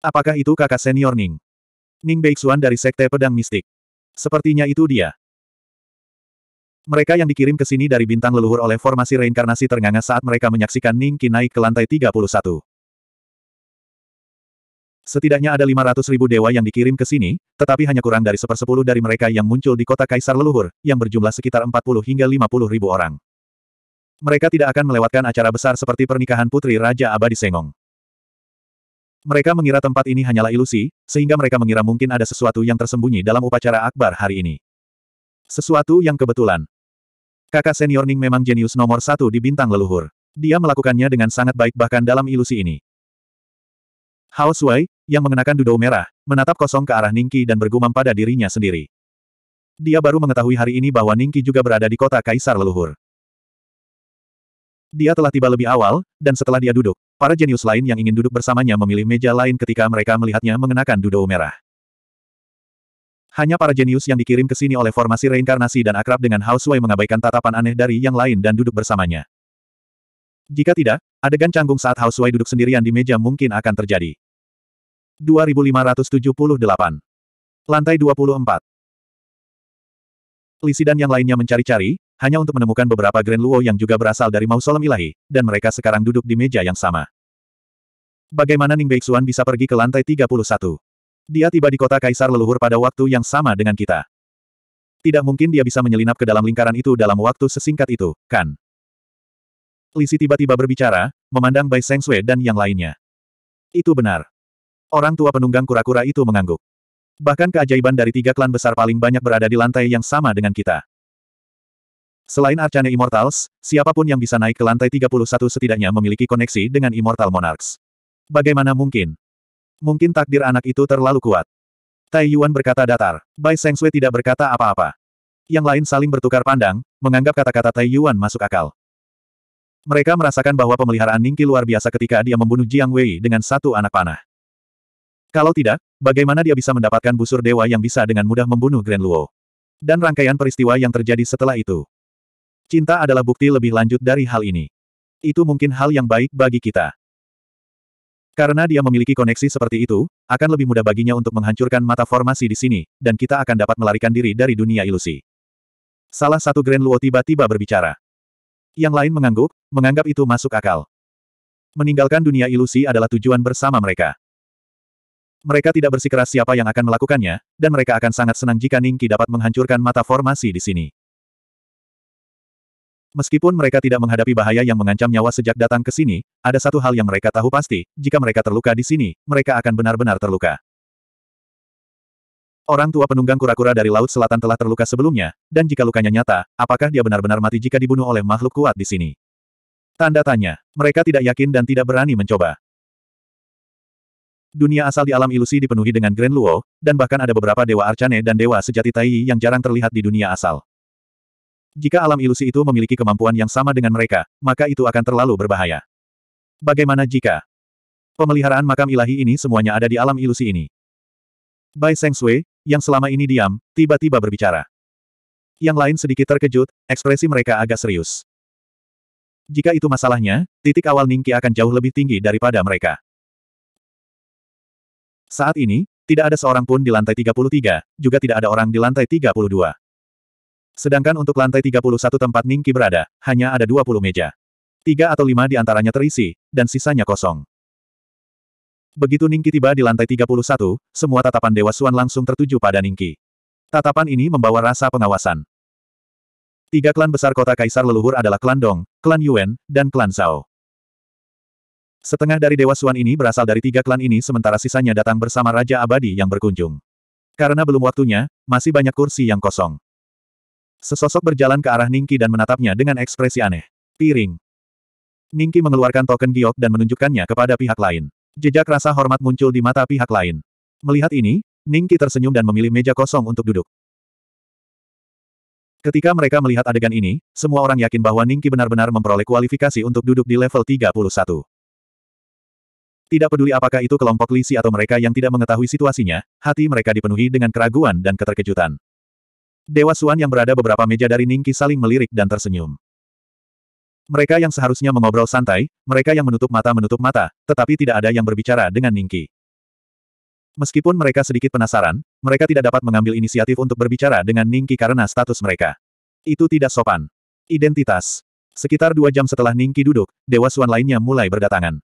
Apakah itu kakak senior Ning? Ning Beixuan dari Sekte Pedang Mistik. Sepertinya itu dia. Mereka yang dikirim ke sini dari bintang leluhur oleh formasi reinkarnasi ternganga saat mereka menyaksikan Ning Qi naik ke lantai 31. Setidaknya ada 500 ribu dewa yang dikirim ke sini, tetapi hanya kurang dari sepersepuluh dari mereka yang muncul di kota Kaisar Leluhur, yang berjumlah sekitar 40 hingga 50 ribu orang. Mereka tidak akan melewatkan acara besar seperti pernikahan Putri Raja Abadi Sengong. Mereka mengira tempat ini hanyalah ilusi, sehingga mereka mengira mungkin ada sesuatu yang tersembunyi dalam upacara akbar hari ini. Sesuatu yang kebetulan. Kakak senior Ning memang jenius nomor satu di bintang leluhur. Dia melakukannya dengan sangat baik bahkan dalam ilusi ini. Hao Sui, yang mengenakan dudou merah, menatap kosong ke arah Ningki dan bergumam pada dirinya sendiri. Dia baru mengetahui hari ini bahwa Ningki juga berada di kota Kaisar Leluhur. Dia telah tiba lebih awal, dan setelah dia duduk, para jenius lain yang ingin duduk bersamanya memilih meja lain ketika mereka melihatnya mengenakan duduk merah. Hanya para jenius yang dikirim ke sini oleh formasi reinkarnasi dan akrab dengan Houseway mengabaikan tatapan aneh dari yang lain dan duduk bersamanya. Jika tidak, adegan canggung saat Houseway duduk sendirian di meja mungkin akan terjadi. 2578 Lantai 24 Lisi dan yang lainnya mencari-cari, hanya untuk menemukan beberapa Grand Luo yang juga berasal dari mausoleum ilahi, dan mereka sekarang duduk di meja yang sama. Bagaimana Ning Beixuan bisa pergi ke lantai 31? Dia tiba di kota Kaisar Leluhur pada waktu yang sama dengan kita. Tidak mungkin dia bisa menyelinap ke dalam lingkaran itu dalam waktu sesingkat itu, kan? Lisi tiba-tiba berbicara, memandang Bai Seng Sui dan yang lainnya. Itu benar. Orang tua penunggang kura-kura itu mengangguk. Bahkan keajaiban dari tiga klan besar paling banyak berada di lantai yang sama dengan kita. Selain Arcane Immortals, siapapun yang bisa naik ke lantai 31 setidaknya memiliki koneksi dengan Immortal Monarchs. Bagaimana mungkin? Mungkin takdir anak itu terlalu kuat. Tai Yuan berkata datar. Bai Sui tidak berkata apa-apa. Yang lain saling bertukar pandang, menganggap kata-kata Tai Yuan masuk akal. Mereka merasakan bahwa pemeliharaan Ningki luar biasa ketika dia membunuh Jiang Wei dengan satu anak panah. Kalau tidak, bagaimana dia bisa mendapatkan busur dewa yang bisa dengan mudah membunuh Grand Luo? Dan rangkaian peristiwa yang terjadi setelah itu. Cinta adalah bukti lebih lanjut dari hal ini. Itu mungkin hal yang baik bagi kita. Karena dia memiliki koneksi seperti itu, akan lebih mudah baginya untuk menghancurkan mata formasi di sini, dan kita akan dapat melarikan diri dari dunia ilusi. Salah satu Grand Luo tiba-tiba berbicara. Yang lain mengangguk, menganggap itu masuk akal. Meninggalkan dunia ilusi adalah tujuan bersama mereka. Mereka tidak bersikeras siapa yang akan melakukannya, dan mereka akan sangat senang jika Ningki dapat menghancurkan mata formasi di sini. Meskipun mereka tidak menghadapi bahaya yang mengancam nyawa sejak datang ke sini, ada satu hal yang mereka tahu pasti, jika mereka terluka di sini, mereka akan benar-benar terluka. Orang tua penunggang kura-kura dari Laut Selatan telah terluka sebelumnya, dan jika lukanya nyata, apakah dia benar-benar mati jika dibunuh oleh makhluk kuat di sini? Tanda tanya. Mereka tidak yakin dan tidak berani mencoba. Dunia asal di alam ilusi dipenuhi dengan Grand Luo, dan bahkan ada beberapa dewa arcane dan dewa sejati Taiyi yang jarang terlihat di dunia asal. Jika alam ilusi itu memiliki kemampuan yang sama dengan mereka, maka itu akan terlalu berbahaya. Bagaimana jika pemeliharaan makam ilahi ini semuanya ada di alam ilusi ini? Bai Seng Sui, yang selama ini diam, tiba-tiba berbicara. Yang lain sedikit terkejut, ekspresi mereka agak serius. Jika itu masalahnya, titik awal Ningki akan jauh lebih tinggi daripada mereka. Saat ini, tidak ada seorang pun di lantai 33, juga tidak ada orang di lantai 32. Sedangkan untuk lantai 31 tempat Ningki berada, hanya ada 20 meja. Tiga atau lima di antaranya terisi, dan sisanya kosong. Begitu Ningki tiba di lantai 31, semua tatapan Dewa Suan langsung tertuju pada Ningki. Tatapan ini membawa rasa pengawasan. Tiga klan besar kota Kaisar Leluhur adalah klan Dong, klan Yuan dan klan Zhao. Setengah dari Dewa Suan ini berasal dari tiga klan ini sementara sisanya datang bersama Raja Abadi yang berkunjung. Karena belum waktunya, masih banyak kursi yang kosong. Sesosok berjalan ke arah Ningki dan menatapnya dengan ekspresi aneh. Piring. Ningki mengeluarkan token giok dan menunjukkannya kepada pihak lain. Jejak rasa hormat muncul di mata pihak lain. Melihat ini, Ningki tersenyum dan memilih meja kosong untuk duduk. Ketika mereka melihat adegan ini, semua orang yakin bahwa Ningki benar-benar memperoleh kualifikasi untuk duduk di level 31. Tidak peduli apakah itu kelompok Lisi atau mereka yang tidak mengetahui situasinya, hati mereka dipenuhi dengan keraguan dan keterkejutan. Dewa Suan yang berada beberapa meja dari Ningki saling melirik dan tersenyum. Mereka yang seharusnya mengobrol santai, mereka yang menutup mata menutup mata, tetapi tidak ada yang berbicara dengan Ningki. Meskipun mereka sedikit penasaran, mereka tidak dapat mengambil inisiatif untuk berbicara dengan Ningki karena status mereka. Itu tidak sopan. Identitas. Sekitar dua jam setelah Ningki duduk, Dewa Suan lainnya mulai berdatangan.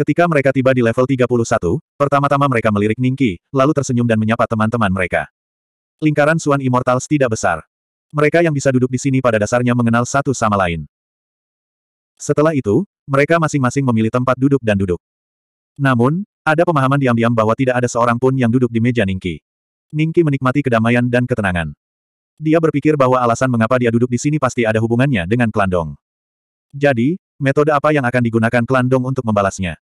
Ketika mereka tiba di level 31, pertama-tama mereka melirik Ningki, lalu tersenyum dan menyapa teman-teman mereka. Lingkaran Suan Immortals tidak besar. Mereka yang bisa duduk di sini pada dasarnya mengenal satu sama lain. Setelah itu, mereka masing-masing memilih tempat duduk dan duduk. Namun, ada pemahaman diam-diam bahwa tidak ada seorang pun yang duduk di meja Ningki. Ningki menikmati kedamaian dan ketenangan. Dia berpikir bahwa alasan mengapa dia duduk di sini pasti ada hubungannya dengan Klandong. Jadi, metode apa yang akan digunakan Klandong untuk membalasnya?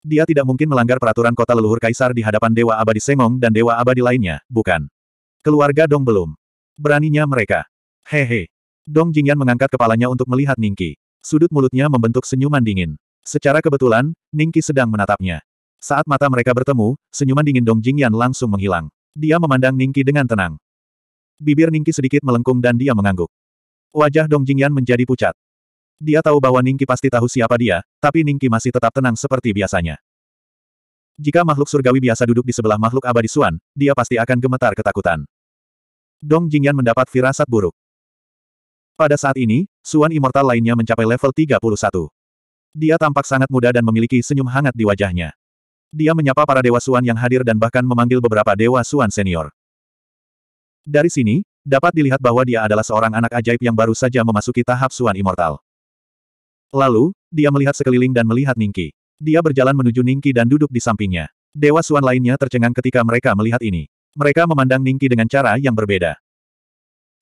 Dia tidak mungkin melanggar peraturan kota leluhur kaisar di hadapan Dewa Abadi Sengong dan Dewa Abadi lainnya, bukan? Keluarga Dong belum. Beraninya mereka. Hehe. Dong Jingyan mengangkat kepalanya untuk melihat Ningki. Sudut mulutnya membentuk senyuman dingin. Secara kebetulan, Ningki sedang menatapnya. Saat mata mereka bertemu, senyuman dingin Dong Jingyan langsung menghilang. Dia memandang Ningki dengan tenang. Bibir Ningki sedikit melengkung dan dia mengangguk. Wajah Dong Jingyan menjadi pucat. Dia tahu bahwa Ningki pasti tahu siapa dia, tapi Ningki masih tetap tenang seperti biasanya. Jika makhluk surgawi biasa duduk di sebelah makhluk abadi Suan, dia pasti akan gemetar ketakutan. Dong Jingyan mendapat firasat buruk. Pada saat ini, Suan Immortal lainnya mencapai level 31. Dia tampak sangat muda dan memiliki senyum hangat di wajahnya. Dia menyapa para dewa Suan yang hadir dan bahkan memanggil beberapa dewa Suan senior. Dari sini, dapat dilihat bahwa dia adalah seorang anak ajaib yang baru saja memasuki tahap Suan Immortal. Lalu, dia melihat sekeliling dan melihat Ningki. Dia berjalan menuju Ningki dan duduk di sampingnya. Dewa Suan lainnya tercengang ketika mereka melihat ini. Mereka memandang Ningki dengan cara yang berbeda.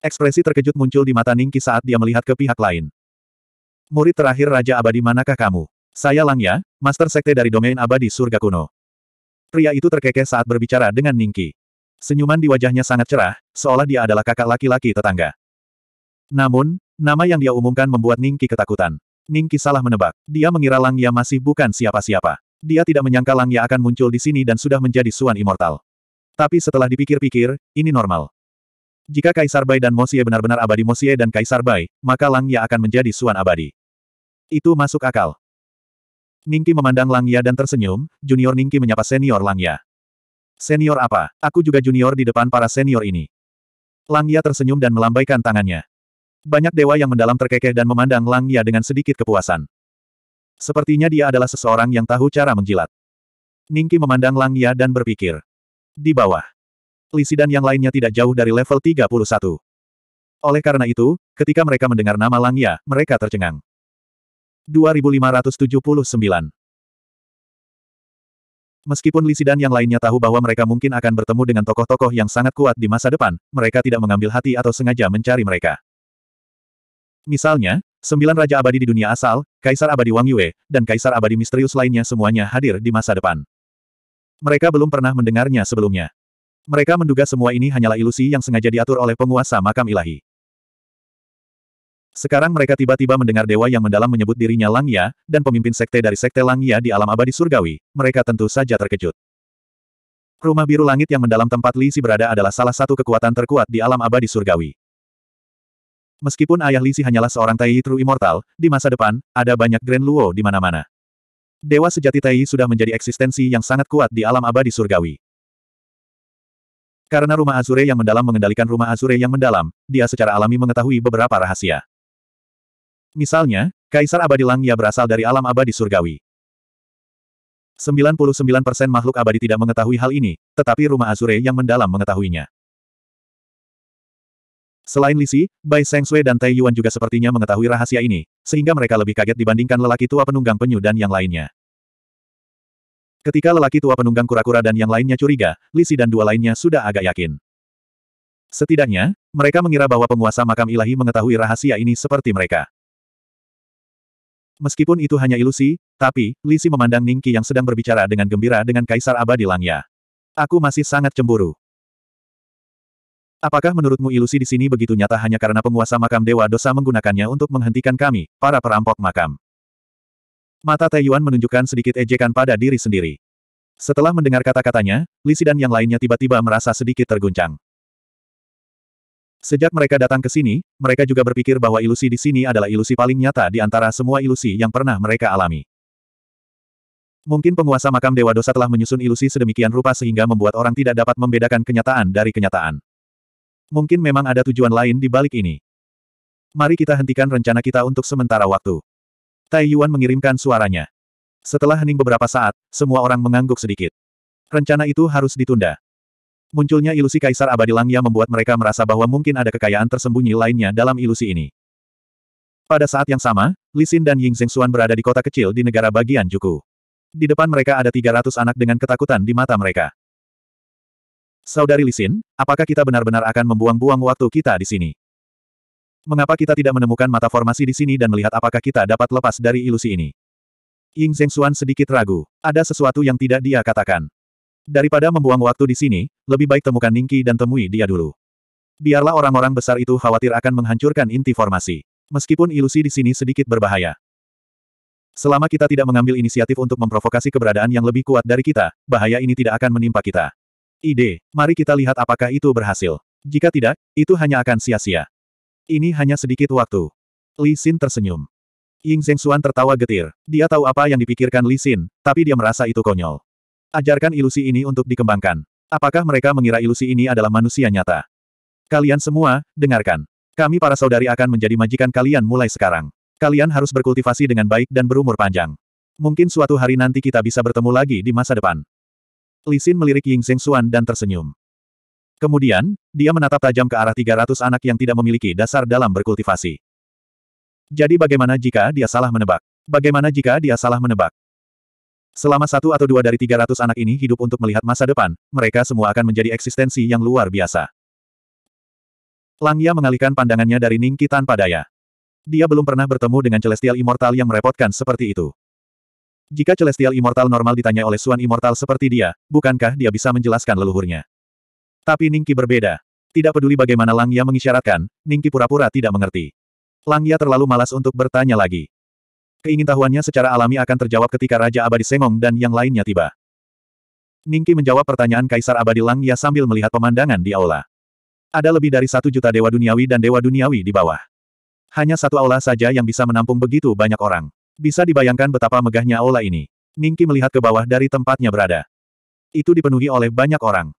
Ekspresi terkejut muncul di mata Ningki saat dia melihat ke pihak lain. Murid terakhir Raja Abadi manakah kamu? Saya Langya, Master Sekte dari Domain Abadi Surga Kuno. Pria itu terkekeh saat berbicara dengan Ningki. Senyuman di wajahnya sangat cerah, seolah dia adalah kakak laki-laki tetangga. Namun, nama yang dia umumkan membuat Ningki ketakutan. Ning salah menebak. Dia mengira Lang Ya masih bukan siapa-siapa. Dia tidak menyangka Lang Ya akan muncul di sini dan sudah menjadi Suan Immortal. Tapi setelah dipikir-pikir, ini normal. Jika Kaisar Bai dan Mosie benar-benar abadi Mosie dan Kaisar Bai, maka Lang Ya akan menjadi Suan abadi. Itu masuk akal. Ningki memandang Lang Ya dan tersenyum, junior Ningki menyapa senior Lang Ya. Senior apa? Aku juga junior di depan para senior ini. Lang Ya tersenyum dan melambaikan tangannya. Banyak dewa yang mendalam terkekeh dan memandang Lang Ya dengan sedikit kepuasan. Sepertinya dia adalah seseorang yang tahu cara menjilat. Ningki memandang Lang Ya dan berpikir. Di bawah. Lisi yang lainnya tidak jauh dari level 31. Oleh karena itu, ketika mereka mendengar nama Lang Ya, mereka tercengang. 2579 Meskipun Lisi yang lainnya tahu bahwa mereka mungkin akan bertemu dengan tokoh-tokoh yang sangat kuat di masa depan, mereka tidak mengambil hati atau sengaja mencari mereka. Misalnya, sembilan raja abadi di dunia asal, kaisar abadi Wang Yue, dan kaisar abadi misterius lainnya semuanya hadir di masa depan. Mereka belum pernah mendengarnya sebelumnya. Mereka menduga semua ini hanyalah ilusi yang sengaja diatur oleh penguasa makam ilahi. Sekarang mereka tiba-tiba mendengar dewa yang mendalam menyebut dirinya Langya, dan pemimpin sekte dari sekte Langya di alam abadi surgawi, mereka tentu saja terkejut. Rumah biru langit yang mendalam tempat Li Si berada adalah salah satu kekuatan terkuat di alam abadi surgawi. Meskipun ayah Lisi hanyalah seorang Tai True Immortal, di masa depan, ada banyak Grand Luo di mana-mana. Dewa sejati Tai sudah menjadi eksistensi yang sangat kuat di alam abadi surgawi. Karena rumah Azure yang mendalam mengendalikan rumah Azure yang mendalam, dia secara alami mengetahui beberapa rahasia. Misalnya, Kaisar Abadi Langia berasal dari alam abadi surgawi. 99% makhluk abadi tidak mengetahui hal ini, tetapi rumah Azure yang mendalam mengetahuinya. Selain Lisi, Bai Seng Sui dan Tai Yuan juga sepertinya mengetahui rahasia ini, sehingga mereka lebih kaget dibandingkan lelaki tua penunggang penyu dan yang lainnya. Ketika lelaki tua penunggang kura-kura dan yang lainnya curiga, Lisi dan dua lainnya sudah agak yakin. Setidaknya, mereka mengira bahwa penguasa makam ilahi mengetahui rahasia ini seperti mereka. Meskipun itu hanya ilusi, tapi, Lisi memandang Ningki yang sedang berbicara dengan gembira dengan Kaisar Abadi Langya. Aku masih sangat cemburu. Apakah menurutmu ilusi di sini begitu nyata hanya karena penguasa makam Dewa Dosa menggunakannya untuk menghentikan kami, para perampok makam? Mata Taiyuan menunjukkan sedikit ejekan pada diri sendiri. Setelah mendengar kata-katanya, Lisi dan yang lainnya tiba-tiba merasa sedikit terguncang. Sejak mereka datang ke sini, mereka juga berpikir bahwa ilusi di sini adalah ilusi paling nyata di antara semua ilusi yang pernah mereka alami. Mungkin penguasa makam Dewa Dosa telah menyusun ilusi sedemikian rupa sehingga membuat orang tidak dapat membedakan kenyataan dari kenyataan. Mungkin memang ada tujuan lain di balik ini. Mari kita hentikan rencana kita untuk sementara waktu. Tai Yuan mengirimkan suaranya. Setelah hening beberapa saat, semua orang mengangguk sedikit. Rencana itu harus ditunda. Munculnya ilusi Kaisar Abadi Langya membuat mereka merasa bahwa mungkin ada kekayaan tersembunyi lainnya dalam ilusi ini. Pada saat yang sama, Lisin dan Ying Zhengxuan berada di kota kecil di negara bagian Juku. Di depan mereka ada 300 anak dengan ketakutan di mata mereka. Saudari Lisin, apakah kita benar-benar akan membuang-buang waktu kita di sini? Mengapa kita tidak menemukan mata formasi di sini dan melihat apakah kita dapat lepas dari ilusi ini? Ying Zhengxuan sedikit ragu. Ada sesuatu yang tidak dia katakan. Daripada membuang waktu di sini, lebih baik temukan Ningki dan temui dia dulu. Biarlah orang-orang besar itu khawatir akan menghancurkan inti formasi. Meskipun ilusi di sini sedikit berbahaya. Selama kita tidak mengambil inisiatif untuk memprovokasi keberadaan yang lebih kuat dari kita, bahaya ini tidak akan menimpa kita. Ide, mari kita lihat apakah itu berhasil. Jika tidak, itu hanya akan sia-sia. Ini hanya sedikit waktu. Li Xin tersenyum. Ying Zhengxuan tertawa getir. Dia tahu apa yang dipikirkan Li Xin, tapi dia merasa itu konyol. Ajarkan ilusi ini untuk dikembangkan. Apakah mereka mengira ilusi ini adalah manusia nyata? Kalian semua, dengarkan. Kami para saudari akan menjadi majikan kalian mulai sekarang. Kalian harus berkultivasi dengan baik dan berumur panjang. Mungkin suatu hari nanti kita bisa bertemu lagi di masa depan. Li melirik Ying Zheng Xuan dan tersenyum. Kemudian, dia menatap tajam ke arah 300 anak yang tidak memiliki dasar dalam berkultivasi. Jadi bagaimana jika dia salah menebak? Bagaimana jika dia salah menebak? Selama satu atau dua dari 300 anak ini hidup untuk melihat masa depan, mereka semua akan menjadi eksistensi yang luar biasa. Langya mengalihkan pandangannya dari Ningki tanpa daya. Dia belum pernah bertemu dengan Celestial Immortal yang merepotkan seperti itu. Jika Celestial Immortal normal ditanya oleh Suan Immortal seperti dia, bukankah dia bisa menjelaskan leluhurnya? Tapi Ningki berbeda. Tidak peduli bagaimana Lang Ya mengisyaratkan, Ningki pura-pura tidak mengerti. Lang Ya terlalu malas untuk bertanya lagi. Keingintahuannya secara alami akan terjawab ketika Raja Abadi Sengong dan yang lainnya tiba. Ningki menjawab pertanyaan Kaisar Abadi Lang Ya sambil melihat pemandangan di aula. Ada lebih dari satu juta dewa duniawi dan dewa duniawi di bawah. Hanya satu aula saja yang bisa menampung begitu banyak orang. Bisa dibayangkan betapa megahnya aula ini. Ningki melihat ke bawah dari tempatnya berada. Itu dipenuhi oleh banyak orang.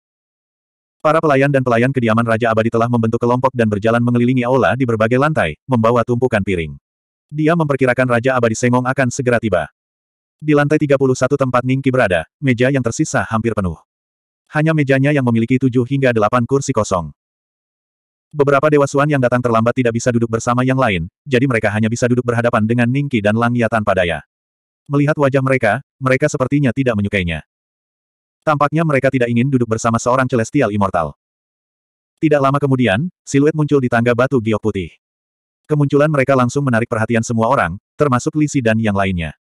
Para pelayan dan pelayan kediaman Raja Abadi telah membentuk kelompok dan berjalan mengelilingi aula di berbagai lantai, membawa tumpukan piring. Dia memperkirakan Raja Abadi Sengong akan segera tiba. Di lantai 31 tempat Ningki berada, meja yang tersisa hampir penuh. Hanya mejanya yang memiliki tujuh hingga delapan kursi kosong. Beberapa Dewa Suan yang datang terlambat tidak bisa duduk bersama yang lain, jadi mereka hanya bisa duduk berhadapan dengan Ningki dan Langya tanpa daya. Melihat wajah mereka, mereka sepertinya tidak menyukainya. Tampaknya mereka tidak ingin duduk bersama seorang Celestial Immortal. Tidak lama kemudian, siluet muncul di tangga batu giok putih. Kemunculan mereka langsung menarik perhatian semua orang, termasuk Lisi dan yang lainnya.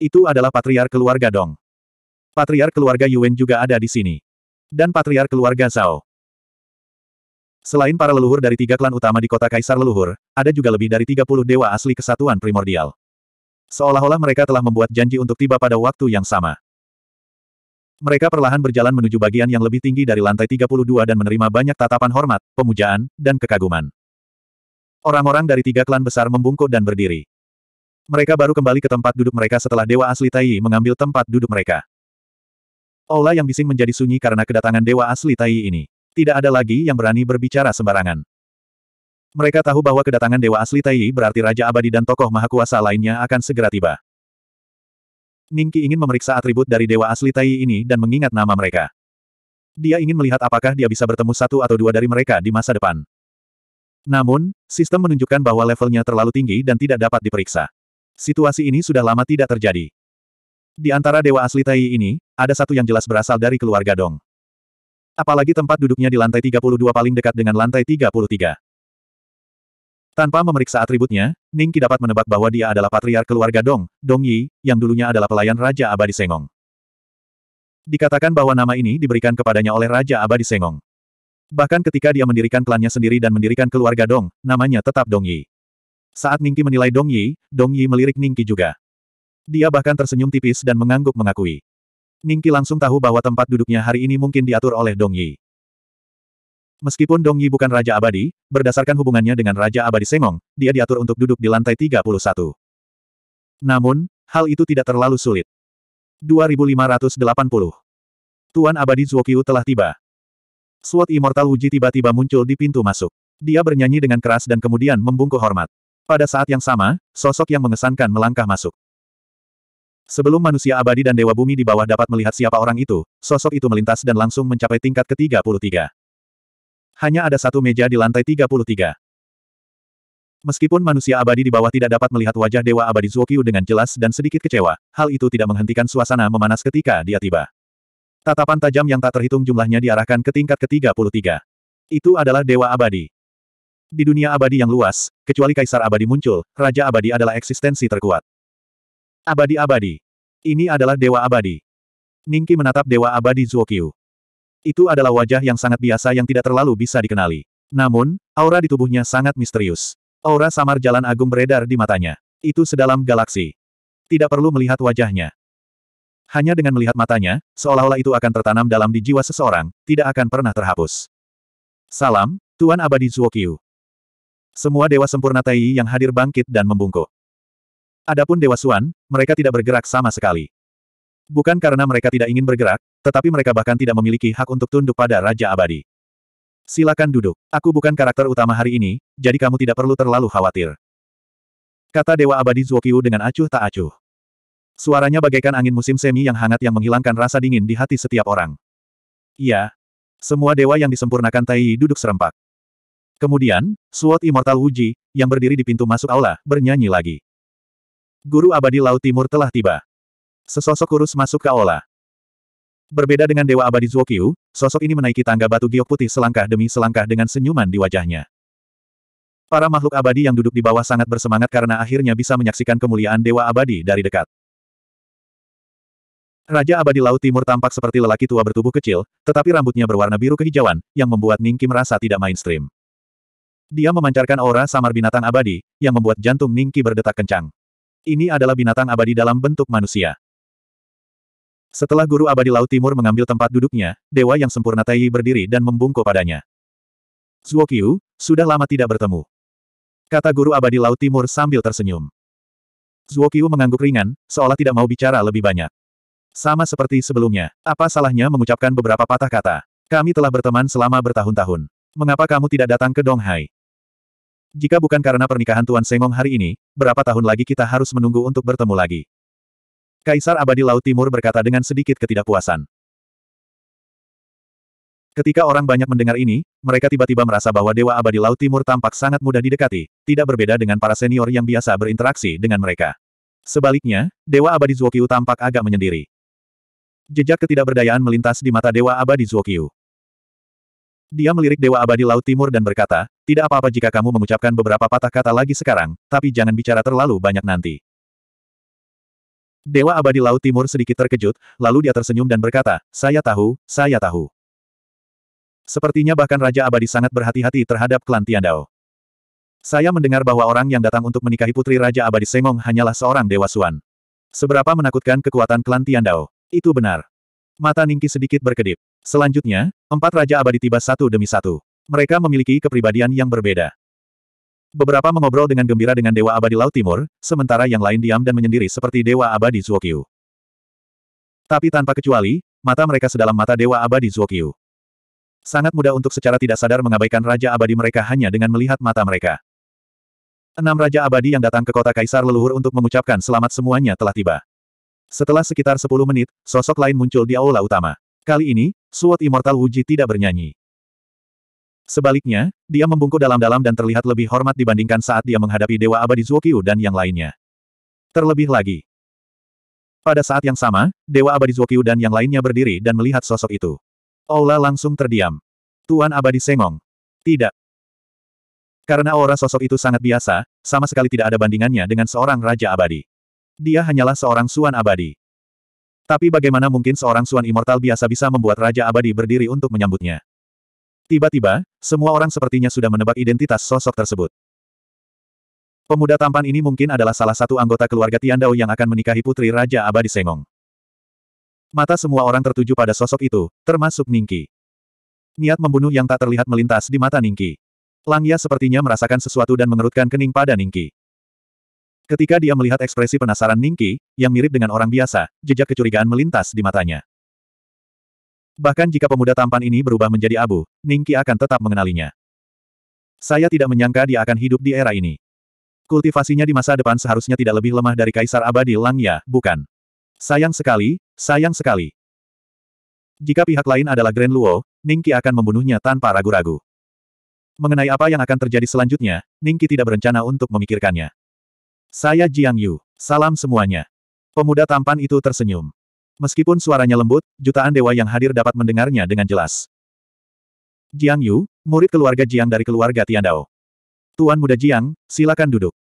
Itu adalah patriar keluarga Dong. Patriar keluarga Yuan juga ada di sini. Dan patriar keluarga Zhao. Selain para leluhur dari tiga klan utama di kota Kaisar Leluhur, ada juga lebih dari 30 dewa asli kesatuan primordial. Seolah-olah mereka telah membuat janji untuk tiba pada waktu yang sama. Mereka perlahan berjalan menuju bagian yang lebih tinggi dari lantai 32 dan menerima banyak tatapan hormat, pemujaan, dan kekaguman. Orang-orang dari tiga klan besar membungkuk dan berdiri. Mereka baru kembali ke tempat duduk mereka setelah Dewa Asli Taiyi mengambil tempat duduk mereka. Aula yang bising menjadi sunyi karena kedatangan Dewa Asli Taiyi ini. Tidak ada lagi yang berani berbicara sembarangan. Mereka tahu bahwa kedatangan Dewa Asli Taiyi berarti Raja Abadi dan tokoh maha kuasa lainnya akan segera tiba. Ningki ingin memeriksa atribut dari Dewa Asli Taiyi ini dan mengingat nama mereka. Dia ingin melihat apakah dia bisa bertemu satu atau dua dari mereka di masa depan. Namun, sistem menunjukkan bahwa levelnya terlalu tinggi dan tidak dapat diperiksa. Situasi ini sudah lama tidak terjadi. Di antara dewa asli Taiyi ini, ada satu yang jelas berasal dari keluarga Dong apalagi tempat duduknya di lantai 32 paling dekat dengan lantai 33. Tanpa memeriksa atributnya, Ningki dapat menebak bahwa dia adalah patriar keluarga Dong, Dong Yi, yang dulunya adalah pelayan Raja Abadi Sengong. Dikatakan bahwa nama ini diberikan kepadanya oleh Raja Abadi Sengong. Bahkan ketika dia mendirikan klannya sendiri dan mendirikan keluarga Dong, namanya tetap Dong Yi. Saat Ningki menilai Dong Yi, Dong Yi melirik Ningki juga. Dia bahkan tersenyum tipis dan mengangguk mengakui. Ningki langsung tahu bahwa tempat duduknya hari ini mungkin diatur oleh Dong Yi. Meskipun Dong Yi bukan Raja Abadi, berdasarkan hubungannya dengan Raja Abadi Sengong, dia diatur untuk duduk di lantai 31. Namun, hal itu tidak terlalu sulit. 2580 Tuan Abadi Zuokyu telah tiba. Suat Immortal Wuji tiba-tiba muncul di pintu masuk. Dia bernyanyi dengan keras dan kemudian membungkuk hormat. Pada saat yang sama, sosok yang mengesankan melangkah masuk. Sebelum manusia abadi dan dewa bumi di bawah dapat melihat siapa orang itu, sosok itu melintas dan langsung mencapai tingkat ke-33. Hanya ada satu meja di lantai 33. Meskipun manusia abadi di bawah tidak dapat melihat wajah dewa abadi Zuokyu dengan jelas dan sedikit kecewa, hal itu tidak menghentikan suasana memanas ketika dia tiba. Tatapan tajam yang tak terhitung jumlahnya diarahkan ke tingkat ke-33. Itu adalah dewa abadi. Di dunia abadi yang luas, kecuali kaisar abadi muncul, raja abadi adalah eksistensi terkuat. Abadi-abadi. Ini adalah Dewa Abadi. Ningki menatap Dewa Abadi Zuokyu. Itu adalah wajah yang sangat biasa yang tidak terlalu bisa dikenali. Namun, aura di tubuhnya sangat misterius. Aura samar jalan agung beredar di matanya. Itu sedalam galaksi. Tidak perlu melihat wajahnya. Hanya dengan melihat matanya, seolah-olah itu akan tertanam dalam di jiwa seseorang, tidak akan pernah terhapus. Salam, Tuan Abadi Zuokyu. Semua dewa sempurna Tai yang hadir bangkit dan membungkuk. Adapun Dewa Suan, mereka tidak bergerak sama sekali. Bukan karena mereka tidak ingin bergerak, tetapi mereka bahkan tidak memiliki hak untuk tunduk pada Raja Abadi. Silakan duduk. Aku bukan karakter utama hari ini, jadi kamu tidak perlu terlalu khawatir. Kata Dewa Abadi Zuokyu dengan acuh tak acuh. Suaranya bagaikan angin musim semi yang hangat yang menghilangkan rasa dingin di hati setiap orang. Iya. Semua dewa yang disempurnakan Tai duduk serempak. Kemudian, Suot Immortal Wuji, yang berdiri di pintu masuk aula, bernyanyi lagi. Guru abadi Laut Timur telah tiba. Sesosok kurus masuk ke aula. Berbeda dengan Dewa Abadi Zuokyu, sosok ini menaiki tangga batu giok putih selangkah demi selangkah dengan senyuman di wajahnya. Para makhluk abadi yang duduk di bawah sangat bersemangat karena akhirnya bisa menyaksikan kemuliaan Dewa Abadi dari dekat. Raja Abadi Laut Timur tampak seperti lelaki tua bertubuh kecil, tetapi rambutnya berwarna biru kehijauan, yang membuat Ningki merasa tidak mainstream. Dia memancarkan aura samar binatang abadi, yang membuat jantung Ningki berdetak kencang. Ini adalah binatang abadi dalam bentuk manusia. Setelah guru abadi Laut Timur mengambil tempat duduknya, dewa yang sempurna Taiyi berdiri dan membungkuk padanya. Zuo sudah lama tidak bertemu. Kata guru abadi Laut Timur sambil tersenyum. Zuo mengangguk ringan, seolah tidak mau bicara lebih banyak. Sama seperti sebelumnya, apa salahnya mengucapkan beberapa patah kata. Kami telah berteman selama bertahun-tahun. Mengapa kamu tidak datang ke Donghai? Jika bukan karena pernikahan Tuan Sengong hari ini, berapa tahun lagi kita harus menunggu untuk bertemu lagi? Kaisar Abadi Laut Timur berkata dengan sedikit ketidakpuasan. Ketika orang banyak mendengar ini, mereka tiba-tiba merasa bahwa Dewa Abadi Laut Timur tampak sangat mudah didekati, tidak berbeda dengan para senior yang biasa berinteraksi dengan mereka. Sebaliknya, Dewa Abadi Zuokyu tampak agak menyendiri. Jejak ketidakberdayaan melintas di mata Dewa Abadi Zuokyu. Dia melirik Dewa Abadi Laut Timur dan berkata, tidak apa-apa jika kamu mengucapkan beberapa patah kata lagi sekarang, tapi jangan bicara terlalu banyak nanti. Dewa Abadi Laut Timur sedikit terkejut, lalu dia tersenyum dan berkata, saya tahu, saya tahu. Sepertinya bahkan Raja Abadi sangat berhati-hati terhadap klan Tiandao. Saya mendengar bahwa orang yang datang untuk menikahi putri Raja Abadi Sengong hanyalah seorang Dewa Suan. Seberapa menakutkan kekuatan klan Tiandao. Itu benar. Mata Ningki sedikit berkedip. Selanjutnya, empat raja abadi tiba satu demi satu. Mereka memiliki kepribadian yang berbeda. Beberapa mengobrol dengan gembira dengan Dewa Abadi Laut Timur, sementara yang lain diam dan menyendiri seperti Dewa Abadi Zuokyu. Tapi tanpa kecuali, mata mereka sedalam mata Dewa Abadi Zuokyu. Sangat mudah untuk secara tidak sadar mengabaikan Raja Abadi mereka hanya dengan melihat mata mereka. Enam Raja Abadi yang datang ke kota Kaisar Leluhur untuk mengucapkan selamat semuanya telah tiba. Setelah sekitar 10 menit, sosok lain muncul di aula utama. Kali ini, Suot Immortal Wuji tidak bernyanyi. Sebaliknya, dia membungkuk dalam-dalam dan terlihat lebih hormat dibandingkan saat dia menghadapi Dewa Abadi Zuokyu dan yang lainnya. Terlebih lagi. Pada saat yang sama, Dewa Abadi Zuokyu dan yang lainnya berdiri dan melihat sosok itu. Aula langsung terdiam. Tuan Abadi Sengong. Tidak. Karena aura sosok itu sangat biasa, sama sekali tidak ada bandingannya dengan seorang Raja Abadi. Dia hanyalah seorang Suan Abadi. Tapi bagaimana mungkin seorang Suan Immortal biasa bisa membuat Raja Abadi berdiri untuk menyambutnya? Tiba-tiba, semua orang sepertinya sudah menebak identitas sosok tersebut. Pemuda tampan ini mungkin adalah salah satu anggota keluarga Tiandao yang akan menikahi putri Raja Abadi Sengong. Mata semua orang tertuju pada sosok itu, termasuk Ningki. Niat membunuh yang tak terlihat melintas di mata Ningki. Langya sepertinya merasakan sesuatu dan mengerutkan kening pada Ningki. Ketika dia melihat ekspresi penasaran Ningki, yang mirip dengan orang biasa, jejak kecurigaan melintas di matanya. Bahkan jika pemuda tampan ini berubah menjadi abu, Ningki akan tetap mengenalinya. Saya tidak menyangka dia akan hidup di era ini. Kultivasinya di masa depan seharusnya tidak lebih lemah dari Kaisar Abadi Langya, bukan? Sayang sekali, sayang sekali. Jika pihak lain adalah Grand Luo, Ningki akan membunuhnya tanpa ragu-ragu. Mengenai apa yang akan terjadi selanjutnya, Ningki tidak berencana untuk memikirkannya. Saya Jiang Yu. Salam semuanya. Pemuda tampan itu tersenyum. Meskipun suaranya lembut, jutaan dewa yang hadir dapat mendengarnya dengan jelas. Jiang Yu, murid keluarga Jiang dari keluarga Tian Dao. Tuan muda Jiang, silakan duduk.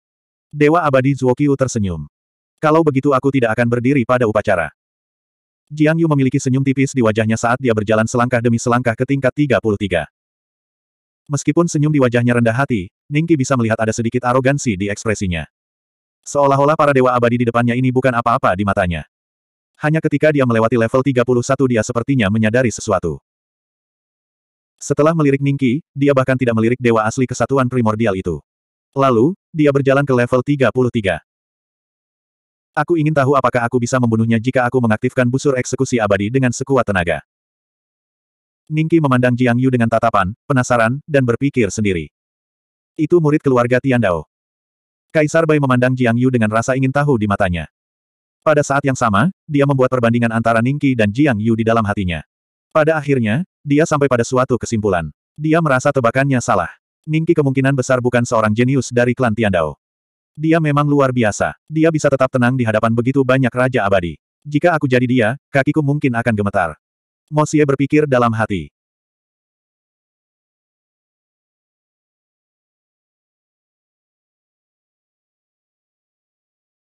Dewa abadi Zuokiu tersenyum. Kalau begitu aku tidak akan berdiri pada upacara. Jiang Yu memiliki senyum tipis di wajahnya saat dia berjalan selangkah demi selangkah ke tingkat 33. Meskipun senyum di wajahnya rendah hati, Ningki bisa melihat ada sedikit arogansi di ekspresinya. Seolah-olah para dewa abadi di depannya ini bukan apa-apa di matanya. Hanya ketika dia melewati level 31 dia sepertinya menyadari sesuatu. Setelah melirik Ningki, dia bahkan tidak melirik dewa asli kesatuan primordial itu. Lalu, dia berjalan ke level 33. Aku ingin tahu apakah aku bisa membunuhnya jika aku mengaktifkan busur eksekusi abadi dengan sekuat tenaga. Ningki memandang Jiang Yu dengan tatapan, penasaran, dan berpikir sendiri. Itu murid keluarga Tian Dao. Kaisar Bai memandang Jiang Yu dengan rasa ingin tahu di matanya. Pada saat yang sama, dia membuat perbandingan antara Ningki dan Jiang Yu di dalam hatinya. Pada akhirnya, dia sampai pada suatu kesimpulan. Dia merasa tebakannya salah. Ningki kemungkinan besar bukan seorang jenius dari klan Dao. Dia memang luar biasa. Dia bisa tetap tenang di hadapan begitu banyak raja abadi. Jika aku jadi dia, kakiku mungkin akan gemetar. Mosie berpikir dalam hati.